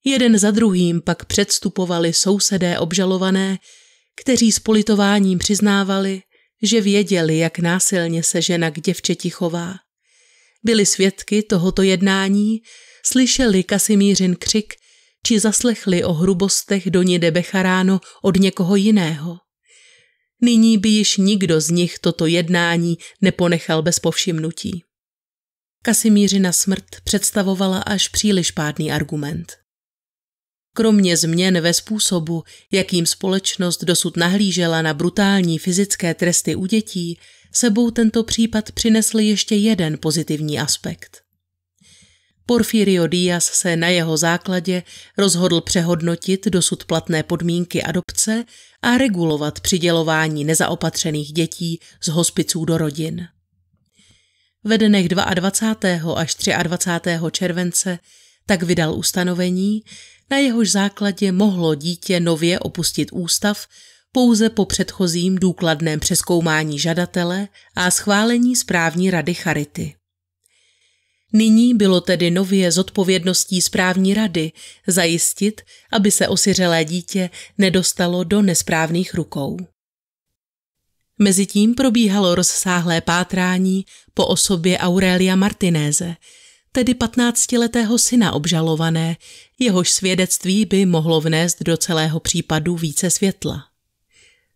Jeden za druhým pak předstupovali sousedé obžalované, kteří s politováním přiznávali, že věděli, jak násilně se žena k děvčeti chová. Byli svědky tohoto jednání, slyšeli Kasimířin křik či zaslechli o hrubostech Doni de Becharáno od někoho jiného. Nyní by již nikdo z nich toto jednání neponechal bez povšimnutí. Kasimířina smrt představovala až příliš pádný argument. Kromě změn ve způsobu, jakým společnost dosud nahlížela na brutální fyzické tresty u dětí, sebou tento případ přinesl ještě jeden pozitivní aspekt. Porfirio Díaz se na jeho základě rozhodl přehodnotit dosud platné podmínky adopce a regulovat přidělování nezaopatřených dětí z hospiců do rodin. Ve dnech 22. až 23. července tak vydal ustanovení, na jehož základě mohlo dítě nově opustit ústav pouze po předchozím důkladném přeskoumání žadatele a schválení správní rady Charity. Nyní bylo tedy nově zodpovědností správní rady zajistit, aby se osiřelé dítě nedostalo do nesprávných rukou. Mezitím probíhalo rozsáhlé pátrání po osobě Aurelia Martinéze, tedy patnáctiletého syna obžalované, jehož svědectví by mohlo vnést do celého případu více světla.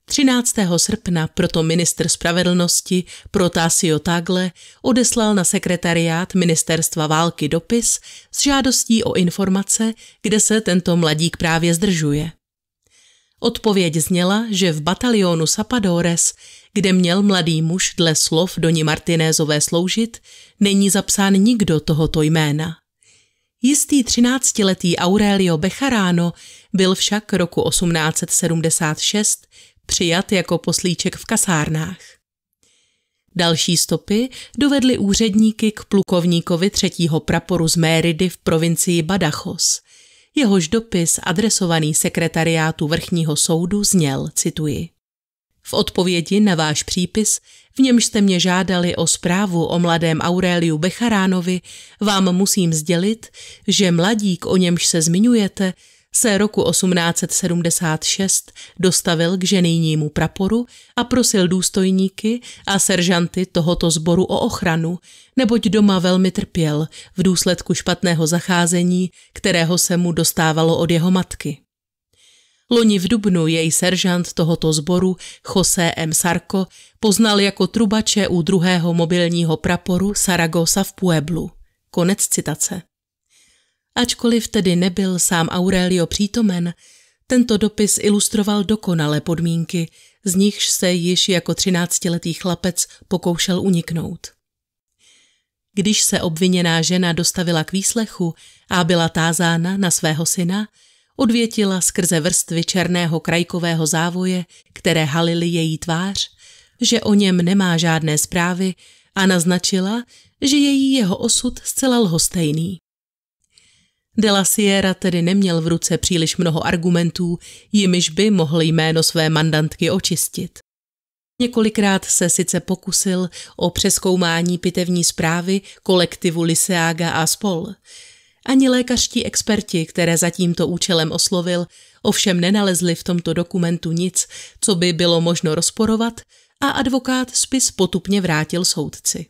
13. srpna proto minister spravedlnosti Protasio Tagle odeslal na sekretariát ministerstva války dopis s žádostí o informace, kde se tento mladík právě zdržuje. Odpověď zněla, že v batalionu Sapadores, kde měl mladý muž dle slov Doni Martinézové sloužit, není zapsán nikdo tohoto jména. Jistý třináctiletý Aurelio Becharano byl však roku 1876 přijat jako poslíček v kasárnách. Další stopy dovedly úředníky k plukovníkovi třetího praporu z Méridy v provincii Badachos. Jehož dopis adresovaný sekretariátu vrchního soudu zněl, cituji. V odpovědi na váš přípis, v němž jste mě žádali o zprávu o mladém Aureliu Becharánovi, vám musím sdělit, že mladík, o němž se zmiňujete, se roku 1876 dostavil k ženýnímu praporu a prosil důstojníky a seržanty tohoto sboru o ochranu, neboť doma velmi trpěl v důsledku špatného zacházení, kterého se mu dostávalo od jeho matky. Loni v Dubnu jej seržant tohoto sboru Jose M. Sarko poznal jako trubače u druhého mobilního praporu Saragosa v Pueblu. Konec citace. Ačkoliv tedy nebyl sám Aurelio přítomen, tento dopis ilustroval dokonale podmínky, z nichž se již jako třináctiletý chlapec pokoušel uniknout. Když se obviněná žena dostavila k výslechu a byla tázána na svého syna, odvětila skrze vrstvy černého krajkového závoje, které halily její tvář, že o něm nemá žádné zprávy a naznačila, že její jeho osud zcela lhostejný. De la Sierra tedy neměl v ruce příliš mnoho argumentů, jimiž by mohl jméno své mandantky očistit. Několikrát se sice pokusil o přeskoumání pitevní zprávy kolektivu Liseaga a spol. Ani lékařští experti, které za tímto účelem oslovil, ovšem nenalezli v tomto dokumentu nic, co by bylo možno rozporovat a advokát spis potupně vrátil soudci.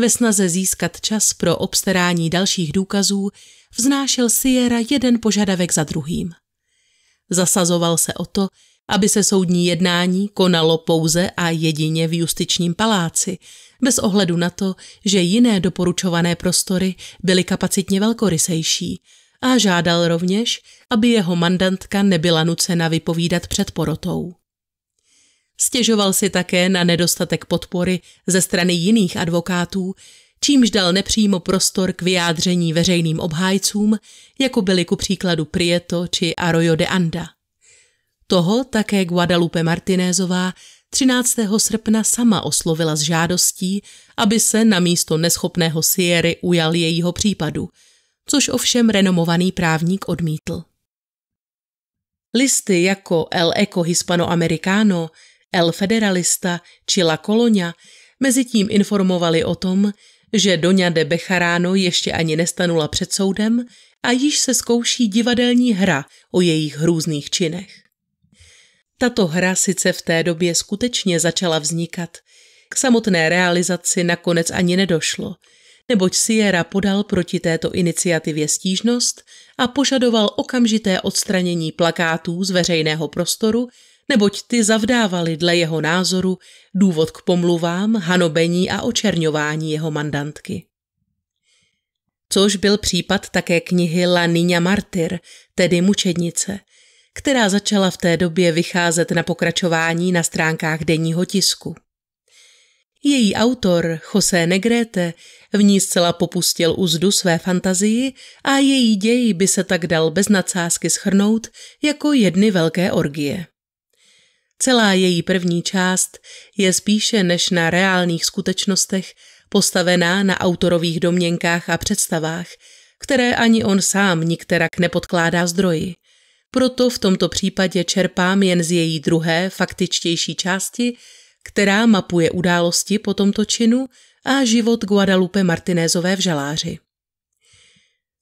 Ve snaze získat čas pro obstarání dalších důkazů vznášel Sierra jeden požadavek za druhým. Zasazoval se o to, aby se soudní jednání konalo pouze a jedině v justičním paláci, bez ohledu na to, že jiné doporučované prostory byly kapacitně velkorysejší a žádal rovněž, aby jeho mandantka nebyla nucena vypovídat před porotou. Stěžoval si také na nedostatek podpory ze strany jiných advokátů, čímž dal nepřímo prostor k vyjádření veřejným obhájcům, jako byli ku příkladu Prieto či Arroyo de Anda. Toho také Guadalupe Martinezová 13. srpna sama oslovila s žádostí, aby se na místo neschopného Siery ujal jejího případu, což ovšem renomovaný právník odmítl. Listy jako El Eco Hispanoamericano El Federalista či La Colonia tím informovali o tom, že Doňa de Becharáno ještě ani nestanula před soudem a již se zkouší divadelní hra o jejich hrůzných činech. Tato hra sice v té době skutečně začala vznikat, k samotné realizaci nakonec ani nedošlo, neboť Sierra podal proti této iniciativě stížnost a požadoval okamžité odstranění plakátů z veřejného prostoru neboť ty zavdávali dle jeho názoru důvod k pomluvám, hanobení a očerňování jeho mandantky. Což byl případ také knihy La Niña Martyr, tedy mučednice, která začala v té době vycházet na pokračování na stránkách denního tisku. Její autor, José Negrete, v ní zcela popustil uzdu své fantazii a její děj by se tak dal bez nadsázky schrnout jako jedny velké orgie. Celá její první část je spíše než na reálných skutečnostech postavená na autorových domněnkách a představách, které ani on sám nikterak nepodkládá zdroji. Proto v tomto případě čerpám jen z její druhé, faktičtější části, která mapuje události po tomto činu a život Guadalupe Martinézové v žaláři.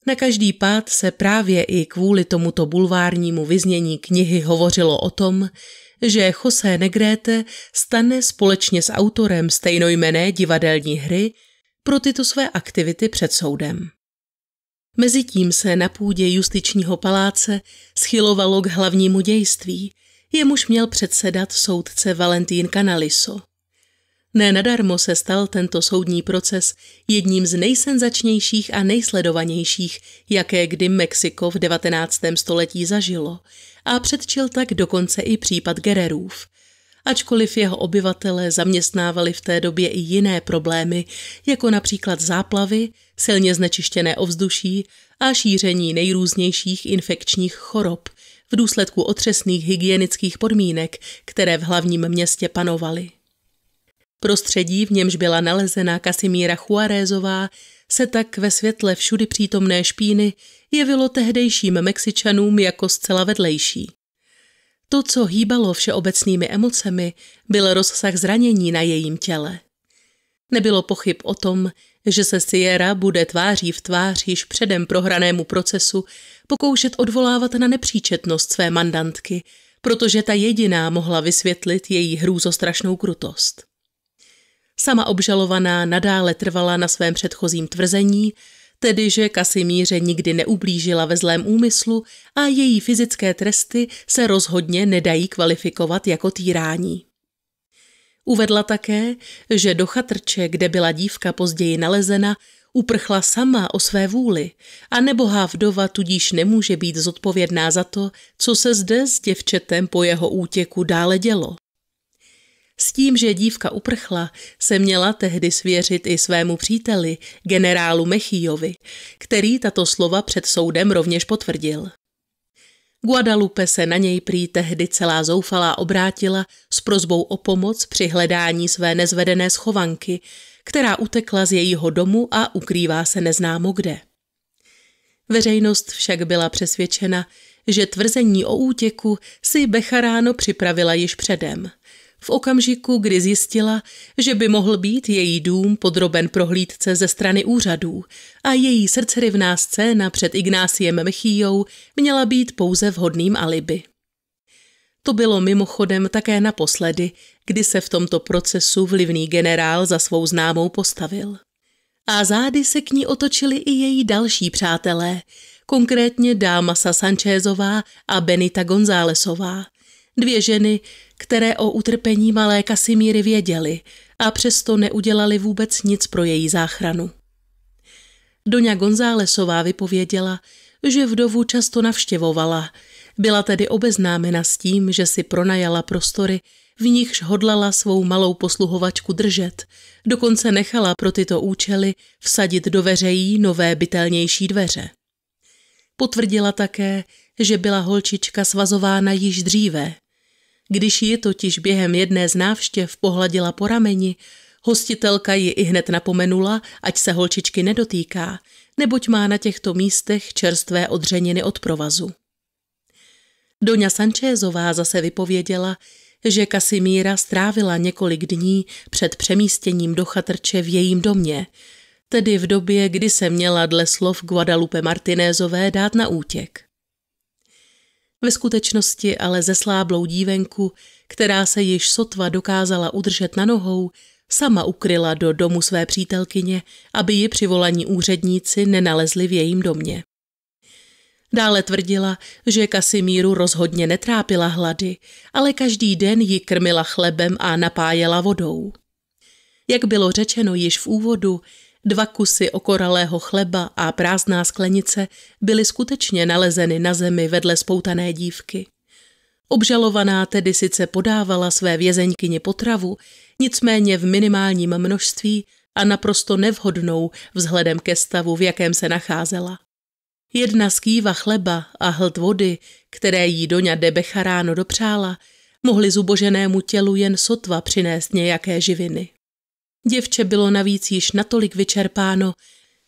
Na každý pád se právě i kvůli tomuto bulvárnímu vyznění knihy hovořilo o tom, že José Negrete stane společně s autorem stejnojmené divadelní hry pro tyto své aktivity před soudem. Mezitím se na půdě justičního paláce schylovalo k hlavnímu dějství, jemuž měl předsedat soudce Valentín Canaliso. Ne nadarmo se stal tento soudní proces jedním z nejsenzačnějších a nejsledovanějších, jaké kdy Mexiko v 19. století zažilo – a předčil tak dokonce i případ Gererův. Ačkoliv jeho obyvatele zaměstnávali v té době i jiné problémy, jako například záplavy, silně znečištěné ovzduší a šíření nejrůznějších infekčních chorob v důsledku otřesných hygienických podmínek, které v hlavním městě panovaly. Prostředí, v němž byla nalezena Kasimíra Juarezová, se tak ve světle všudy přítomné špíny jevilo tehdejším Mexičanům jako zcela vedlejší. To, co hýbalo všeobecnými emocemi, byl rozsah zranění na jejím těle. Nebylo pochyb o tom, že se Sierra bude tváří v tvář již předem prohranému procesu pokoušet odvolávat na nepříčetnost své mandantky, protože ta jediná mohla vysvětlit její hrůzostrašnou krutost. Sama obžalovaná nadále trvala na svém předchozím tvrzení, tedy že Kasimíře nikdy neublížila ve zlém úmyslu a její fyzické tresty se rozhodně nedají kvalifikovat jako týrání. Uvedla také, že do chatrče, kde byla dívka později nalezena, uprchla sama o své vůli a nebohá vdova tudíž nemůže být zodpovědná za to, co se zde s děvčetem po jeho útěku dále dělo. S tím, že dívka uprchla, se měla tehdy svěřit i svému příteli, generálu Mechíjovi, který tato slova před soudem rovněž potvrdil. Guadalupe se na něj prý tehdy celá zoufalá obrátila s prozbou o pomoc při hledání své nezvedené schovanky, která utekla z jejího domu a ukrývá se neznámo kde. Veřejnost však byla přesvědčena, že tvrzení o útěku si Becharáno připravila již předem – v okamžiku, kdy zjistila, že by mohl být její dům podroben prohlídce ze strany úřadů a její srdcerivná scéna před Ignáciem Mechijou měla být pouze vhodným alibi. To bylo mimochodem také naposledy, kdy se v tomto procesu vlivný generál za svou známou postavil. A zády se k ní otočili i její další přátelé, konkrétně dáma Sanchezová a Benita Gonzálesová, dvě ženy, které o utrpení malé Kasimíry věděli a přesto neudělali vůbec nic pro její záchranu. Doňa Gonzálesová vypověděla, že vdovu často navštěvovala, byla tedy obeznámena s tím, že si pronajala prostory, v nichž hodlala svou malou posluhovačku držet, dokonce nechala pro tyto účely vsadit do veřejí nové bytelnější dveře. Potvrdila také, že byla holčička svazována již dříve – když ji totiž během jedné z návštěv pohladila po rameni, hostitelka ji i hned napomenula, ať se holčičky nedotýká, neboť má na těchto místech čerstvé odřeniny od provazu. Doňa Sančézová zase vypověděla, že Kasimíra strávila několik dní před přemístěním do chatrče v jejím domě, tedy v době, kdy se měla dle slov Guadalupe Martinézové dát na útěk. Ve skutečnosti ale zesláblou dívenku, která se již sotva dokázala udržet na nohou, sama ukryla do domu své přítelkyně, aby ji přivolaní úředníci nenalezli v jejím domě. Dále tvrdila, že Kasimíru rozhodně netrápila hlady, ale každý den ji krmila chlebem a napájela vodou. Jak bylo řečeno již v úvodu, Dva kusy okoralého chleba a prázdná sklenice byly skutečně nalezeny na zemi vedle spoutané dívky. Obžalovaná tedy sice podávala své vězeňkyni potravu, nicméně v minimálním množství a naprosto nevhodnou vzhledem ke stavu, v jakém se nacházela. Jedna skýva chleba a hlt vody, které jí Doňa de Becharáno dopřála, mohly zuboženému tělu jen sotva přinést nějaké živiny. Děvče bylo navíc již natolik vyčerpáno,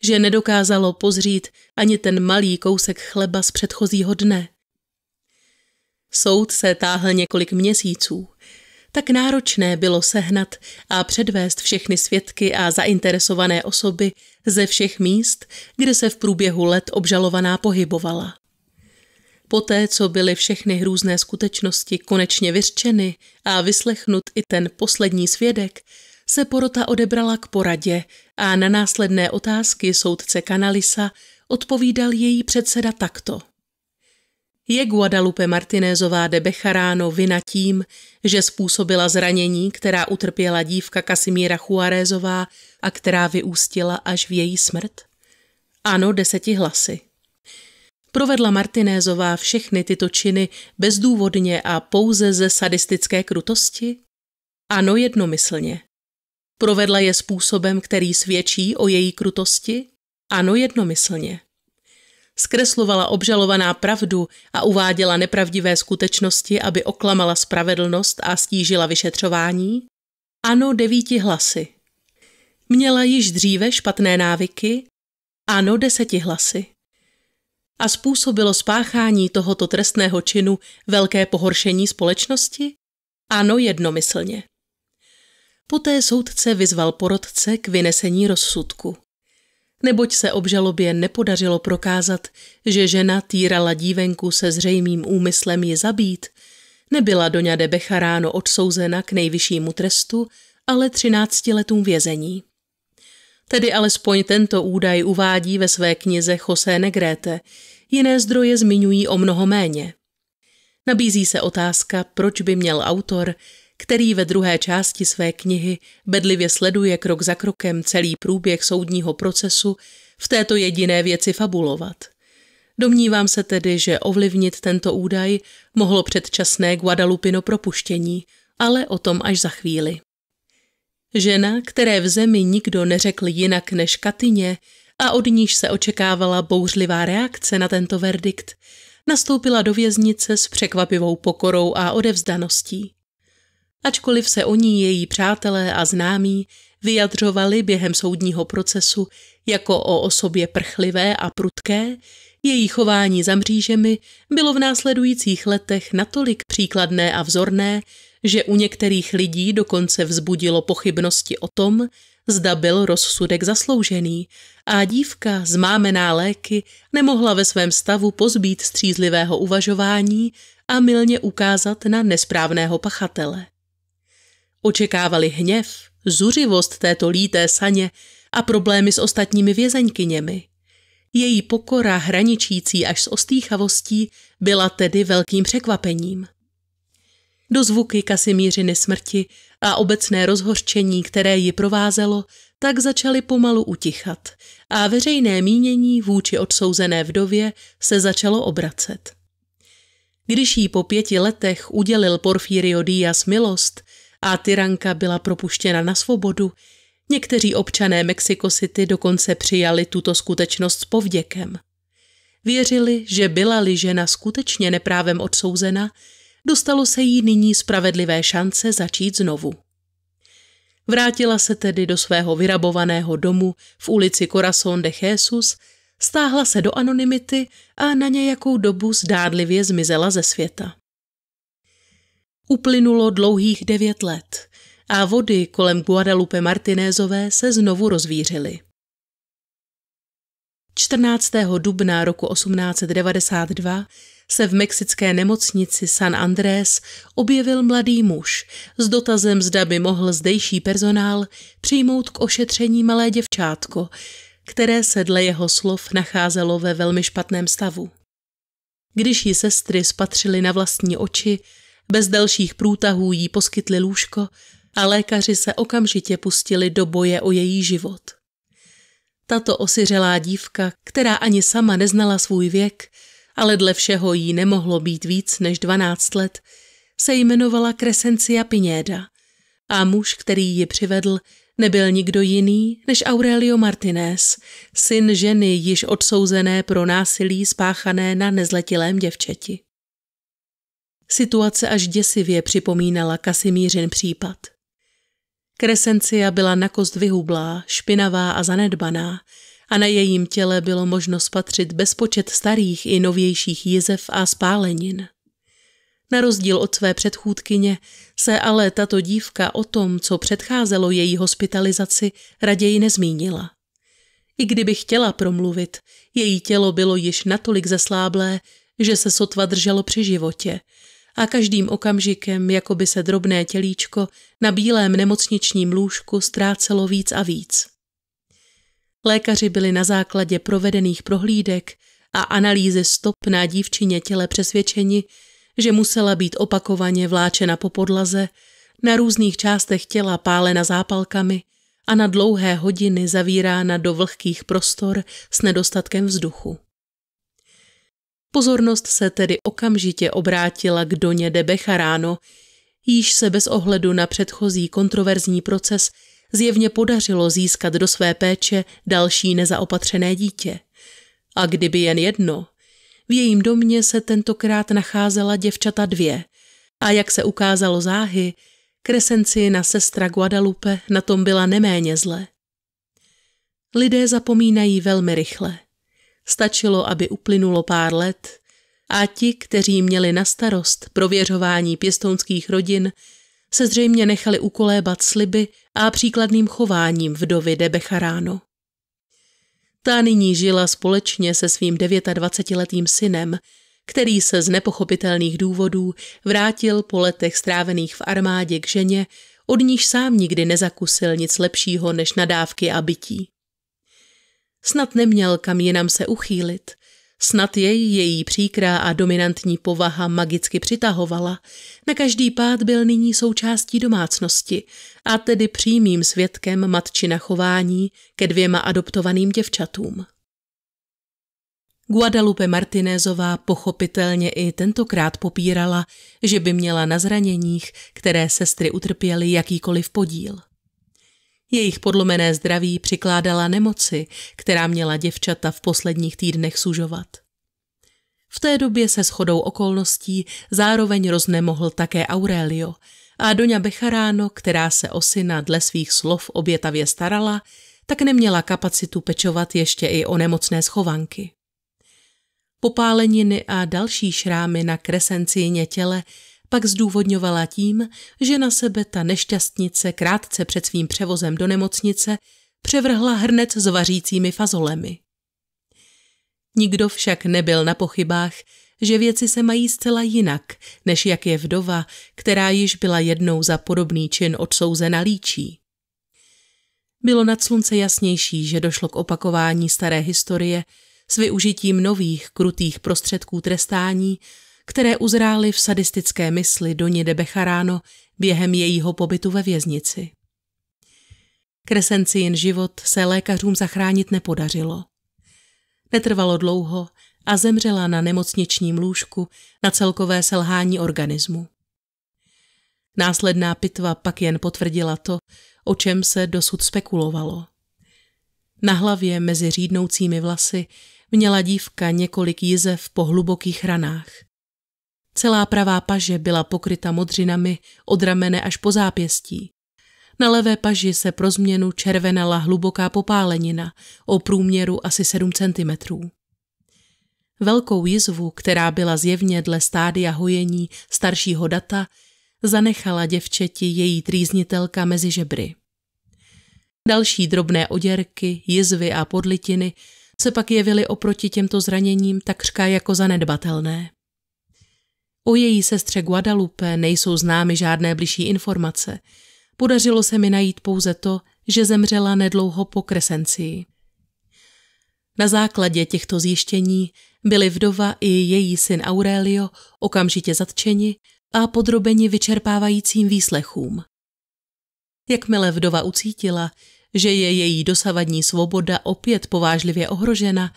že nedokázalo pozřít ani ten malý kousek chleba z předchozího dne. Soud se táhl několik měsíců. Tak náročné bylo sehnat a předvést všechny svědky a zainteresované osoby ze všech míst, kde se v průběhu let obžalovaná pohybovala. Poté, co byly všechny hrůzné skutečnosti konečně vyřčeny a vyslechnut i ten poslední svědek, se porota odebrala k poradě a na následné otázky soudce Kanalisa odpovídal její předseda takto. Je Guadalupe Martinezová de Becharáno vina tím, že způsobila zranění, která utrpěla dívka Kasimíra Juarezová a která vyústila až v její smrt? Ano, deseti hlasy. Provedla Martinézová všechny tyto činy bezdůvodně a pouze ze sadistické krutosti? Ano, jednomyslně. Provedla je způsobem, který svědčí o její krutosti? Ano, jednomyslně. Zkreslovala obžalovaná pravdu a uváděla nepravdivé skutečnosti, aby oklamala spravedlnost a stížila vyšetřování? Ano, devíti hlasy. Měla již dříve špatné návyky? Ano, deseti hlasy. A způsobilo spáchání tohoto trestného činu velké pohoršení společnosti? Ano, jednomyslně. Poté soudce vyzval porodce k vynesení rozsudku. Neboť se obžalobě nepodařilo prokázat, že žena týrala dívenku se zřejmým úmyslem ji zabít, nebyla Doňa de Becharáno odsouzena k nejvyššímu trestu, ale 13 letům vězení. Tedy alespoň tento údaj uvádí ve své knize José Negrete, jiné zdroje zmiňují o mnoho méně. Nabízí se otázka, proč by měl autor který ve druhé části své knihy bedlivě sleduje krok za krokem celý průběh soudního procesu v této jediné věci fabulovat. Domnívám se tedy, že ovlivnit tento údaj mohlo předčasné Guadalupino propuštění, ale o tom až za chvíli. Žena, které v zemi nikdo neřekl jinak než Katyně a od níž se očekávala bouřlivá reakce na tento verdikt, nastoupila do věznice s překvapivou pokorou a odevzdaností ačkoliv se o ní její přátelé a známí vyjadřovali během soudního procesu jako o osobě prchlivé a prudké, její chování za mřížemi bylo v následujících letech natolik příkladné a vzorné, že u některých lidí dokonce vzbudilo pochybnosti o tom, zda byl rozsudek zasloužený a dívka, zmámená léky, nemohla ve svém stavu pozbít střízlivého uvažování a milně ukázat na nesprávného pachatele. Očekávali hněv, zuřivost této líté saně a problémy s ostatními vězeňkyněmi. Její pokora, hraničící až s ostýchavostí, byla tedy velkým překvapením. Do zvuky Kasimířiny smrti a obecné rozhořčení, které ji provázelo, tak začaly pomalu utichat a veřejné mínění vůči odsouzené vdově se začalo obracet. Když jí po pěti letech udělil Porfírio Díaz milost, a tyranka byla propuštěna na svobodu, někteří občané Mexico City dokonce přijali tuto skutečnost s povděkem. Věřili, že byla-li žena skutečně neprávem odsouzena, dostalo se jí nyní spravedlivé šance začít znovu. Vrátila se tedy do svého vyrabovaného domu v ulici Corazon de Jesus, stáhla se do anonymity a na nějakou dobu zdádlivě zmizela ze světa. Uplynulo dlouhých devět let a vody kolem Guadalupe Martinézové se znovu rozvířily. 14. dubna roku 1892 se v mexické nemocnici San Andrés objevil mladý muž s dotazem, zda by mohl zdejší personál přijmout k ošetření malé děvčátko, které se dle jeho slov nacházelo ve velmi špatném stavu. Když ji sestry spatřily na vlastní oči, bez dalších průtahů jí poskytli lůžko a lékaři se okamžitě pustili do boje o její život. Tato osiřelá dívka, která ani sama neznala svůj věk, ale dle všeho jí nemohlo být víc než 12 let, se jmenovala Kresencia Pinéda a muž, který ji přivedl, nebyl nikdo jiný než Aurelio Martinez, syn ženy již odsouzené pro násilí spáchané na nezletilém děvčeti. Situace až děsivě připomínala Kasimířin případ. Kresencia byla na kost vyhublá, špinavá a zanedbaná a na jejím těle bylo možno spatřit bezpočet starých i novějších jizev a spálenin. Na rozdíl od své předchůdkyně se ale tato dívka o tom, co předcházelo její hospitalizaci, raději nezmínila. I kdyby chtěla promluvit, její tělo bylo již natolik zesláblé, že se sotva drželo při životě – a každým okamžikem, jako by se drobné tělíčko na bílém nemocničním lůžku ztrácelo víc a víc. Lékaři byli na základě provedených prohlídek a analýzy stop na dívčině těle přesvědčeni, že musela být opakovaně vláčena po podlaze, na různých částech těla pálena zápalkami a na dlouhé hodiny zavírána do vlhkých prostor s nedostatkem vzduchu. Pozornost se tedy okamžitě obrátila k Doně de Becharáno, již se bez ohledu na předchozí kontroverzní proces zjevně podařilo získat do své péče další nezaopatřené dítě. A kdyby jen jedno, v jejím domě se tentokrát nacházela děvčata dvě a jak se ukázalo záhy, kresenci na sestra Guadalupe na tom byla neméně zle. Lidé zapomínají velmi rychle – Stačilo, aby uplynulo pár let a ti, kteří měli na starost prověřování pěstounských rodin, se zřejmě nechali ukolébat sliby a příkladným chováním vdovy de Becharáno. Ta nyní žila společně se svým 29-letým synem, který se z nepochopitelných důvodů vrátil po letech strávených v armádě k ženě, od níž sám nikdy nezakusil nic lepšího než nadávky a bytí. Snad neměl kam jinam se uchýlit. Snad jej její příkrá a dominantní povaha magicky přitahovala. Na každý pád byl nyní součástí domácnosti a tedy přímým svědkem matčina chování ke dvěma adoptovaným děvčatům. Guadalupe Martinezová pochopitelně i tentokrát popírala, že by měla na zraněních, které sestry utrpěly, jakýkoliv podíl. Jejich podlomené zdraví přikládala nemoci, která měla děvčata v posledních týdnech sužovat. V té době se shodou okolností zároveň roznemohl také Aurelio a Doňa Becharáno, která se o syna dle svých slov obětavě starala, tak neměla kapacitu pečovat ještě i o nemocné schovanky. Popáleniny a další šrámy na kresencíně těle pak zdůvodňovala tím, že na sebe ta nešťastnice krátce před svým převozem do nemocnice převrhla hrnec s vařícími fazolemi. Nikdo však nebyl na pochybách, že věci se mají zcela jinak, než jak je vdova, která již byla jednou za podobný čin odsouzena líčí. Bylo nad slunce jasnější, že došlo k opakování staré historie s využitím nových krutých prostředků trestání které uzrály v sadistické mysli Doni de Becharáno během jejího pobytu ve věznici. Kresenci jen život se lékařům zachránit nepodařilo. Netrvalo dlouho a zemřela na nemocničním lůžku na celkové selhání organismu. Následná pitva pak jen potvrdila to, o čem se dosud spekulovalo. Na hlavě mezi řídnoucími vlasy měla dívka několik jizev po hlubokých ranách. Celá pravá paže byla pokryta modřinami od ramene až po zápěstí. Na levé paži se pro změnu červenala hluboká popálenina o průměru asi 7 cm. Velkou jizvu, která byla zjevně dle stádia hojení staršího data, zanechala děvčeti její trýznitelka mezi žebry. Další drobné oděrky, jizvy a podlitiny se pak jevily oproti těmto zraněním takřka jako zanedbatelné. O její sestře Guadalupe nejsou známy žádné bližší informace. Podařilo se mi najít pouze to, že zemřela nedlouho po kresencii. Na základě těchto zjištění byli vdova i její syn Aurelio okamžitě zatčeni a podrobeni vyčerpávajícím výslechům. Jakmile vdova ucítila, že je její dosavadní svoboda opět povážlivě ohrožena,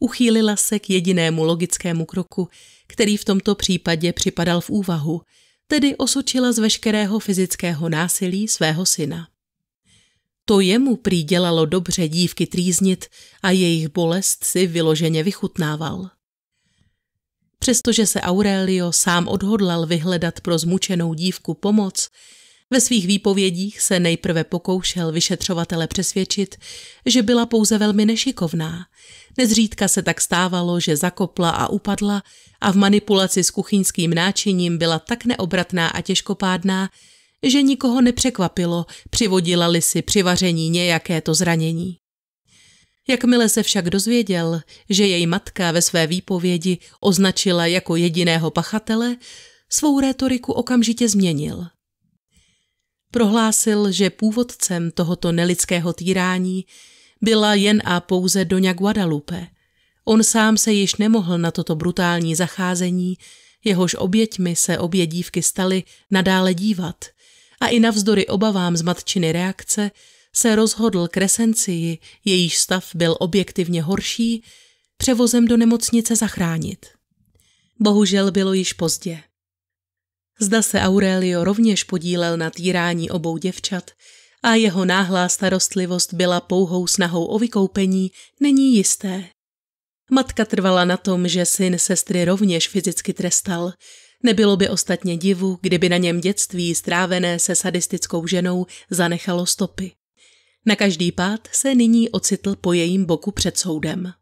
uchýlila se k jedinému logickému kroku, který v tomto případě připadal v úvahu, tedy osočila z veškerého fyzického násilí svého syna. To jemu prý dělalo dobře dívky trýznit a jejich bolest si vyloženě vychutnával. Přestože se Aurelio sám odhodlal vyhledat pro zmučenou dívku pomoc, ve svých výpovědích se nejprve pokoušel vyšetřovatele přesvědčit, že byla pouze velmi nešikovná. Nezřídka se tak stávalo, že zakopla a upadla a v manipulaci s kuchyňským náčiním byla tak neobratná a těžkopádná, že nikoho nepřekvapilo, přivodila-li si při vaření nějaké to zranění. Jakmile se však dozvěděl, že její matka ve své výpovědi označila jako jediného pachatele, svou rétoriku okamžitě změnil – prohlásil, že původcem tohoto nelidského týrání byla jen a pouze Doňa Guadalupe. On sám se již nemohl na toto brutální zacházení, jehož oběťmi se obě dívky staly nadále dívat a i navzdory obavám z matčiny reakce se rozhodl k resencii, jejíž stav byl objektivně horší, převozem do nemocnice zachránit. Bohužel bylo již pozdě. Zda se Aurelio rovněž podílel na týrání obou děvčat a jeho náhlá starostlivost byla pouhou snahou o vykoupení, není jisté. Matka trvala na tom, že syn sestry rovněž fyzicky trestal. Nebylo by ostatně divu, kdyby na něm dětství strávené se sadistickou ženou zanechalo stopy. Na každý pád se nyní ocitl po jejím boku před soudem.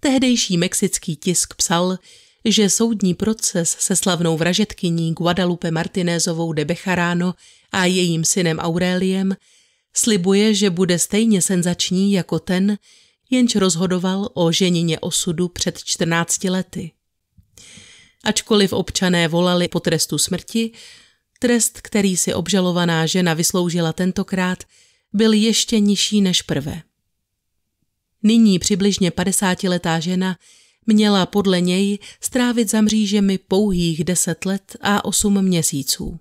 Tehdejší mexický tisk psal, že soudní proces se slavnou vražetkyní Guadalupe Martinezovou de Becharano a jejím synem Aureliem slibuje, že bude stejně senzační jako ten, jenž rozhodoval o ženině osudu před 14 lety. Ačkoliv občané volali po trestu smrti, trest, který si obžalovaná žena vysloužila tentokrát, byl ještě nižší než prvé. Nyní přibližně 50-letá žena Měla podle něj strávit za mřížemi pouhých deset let a osm měsíců.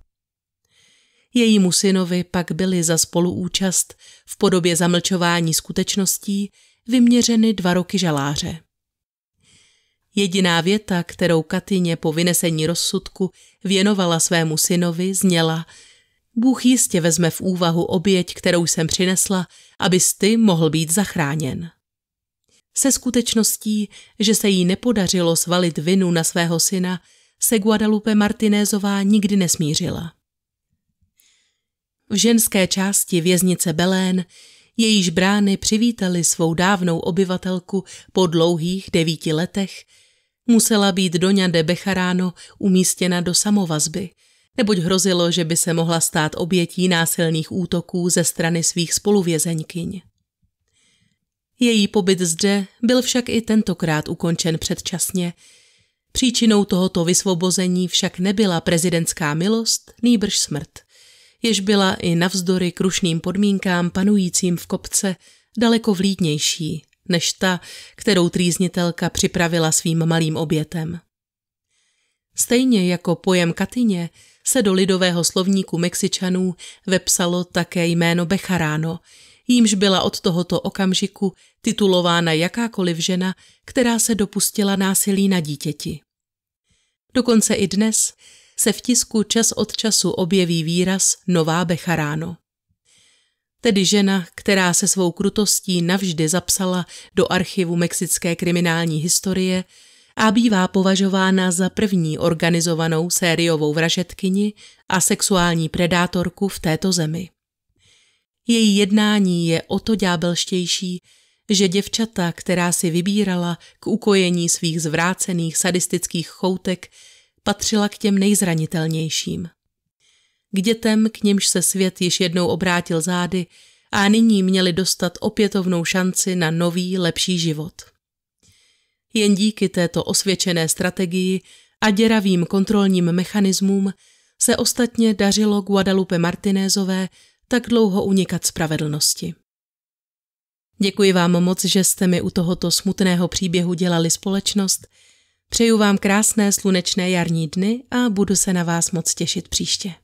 Jejímu synovi pak byly za spoluúčast v podobě zamlčování skutečností vyměřeny dva roky žaláře. Jediná věta, kterou Katyně po vynesení rozsudku věnovala svému synovi, zněla Bůh jistě vezme v úvahu oběť, kterou jsem přinesla, abys ty mohl být zachráněn. Se skutečností, že se jí nepodařilo svalit vinu na svého syna, se Guadalupe Martinézová nikdy nesmířila. V ženské části věznice Belén, jejíž brány přivítali svou dávnou obyvatelku po dlouhých devíti letech, musela být Doňa de Becharáno umístěna do samovazby, neboť hrozilo, že by se mohla stát obětí násilných útoků ze strany svých spoluvězeňkyň. Její pobyt zde byl však i tentokrát ukončen předčasně. Příčinou tohoto vysvobození však nebyla prezidentská milost, nýbrž smrt, jež byla i navzdory krušným podmínkám panujícím v kopce daleko vlídnější než ta, kterou trýznitelka připravila svým malým obětem. Stejně jako pojem Katyně se do lidového slovníku Mexičanů vepsalo také jméno Becharáno – jímž byla od tohoto okamžiku titulována jakákoliv žena, která se dopustila násilí na dítěti. Dokonce i dnes se v tisku čas od času objeví výraz nová Becharáno. Tedy žena, která se svou krutostí navždy zapsala do archivu mexické kriminální historie a bývá považována za první organizovanou sériovou vražetkyni a sexuální predátorku v této zemi. Její jednání je o to ďábelštější, že děvčata, která si vybírala k ukojení svých zvrácených sadistických choutek, patřila k těm nejzranitelnějším. K dětem, k nimž se svět již jednou obrátil zády a nyní měli dostat opětovnou šanci na nový, lepší život. Jen díky této osvědčené strategii a děravým kontrolním mechanismům se ostatně dařilo Guadalupe Martinezové tak dlouho unikat spravedlnosti. Děkuji vám moc, že jste mi u tohoto smutného příběhu dělali společnost. Přeju vám krásné slunečné jarní dny a budu se na vás moc těšit příště.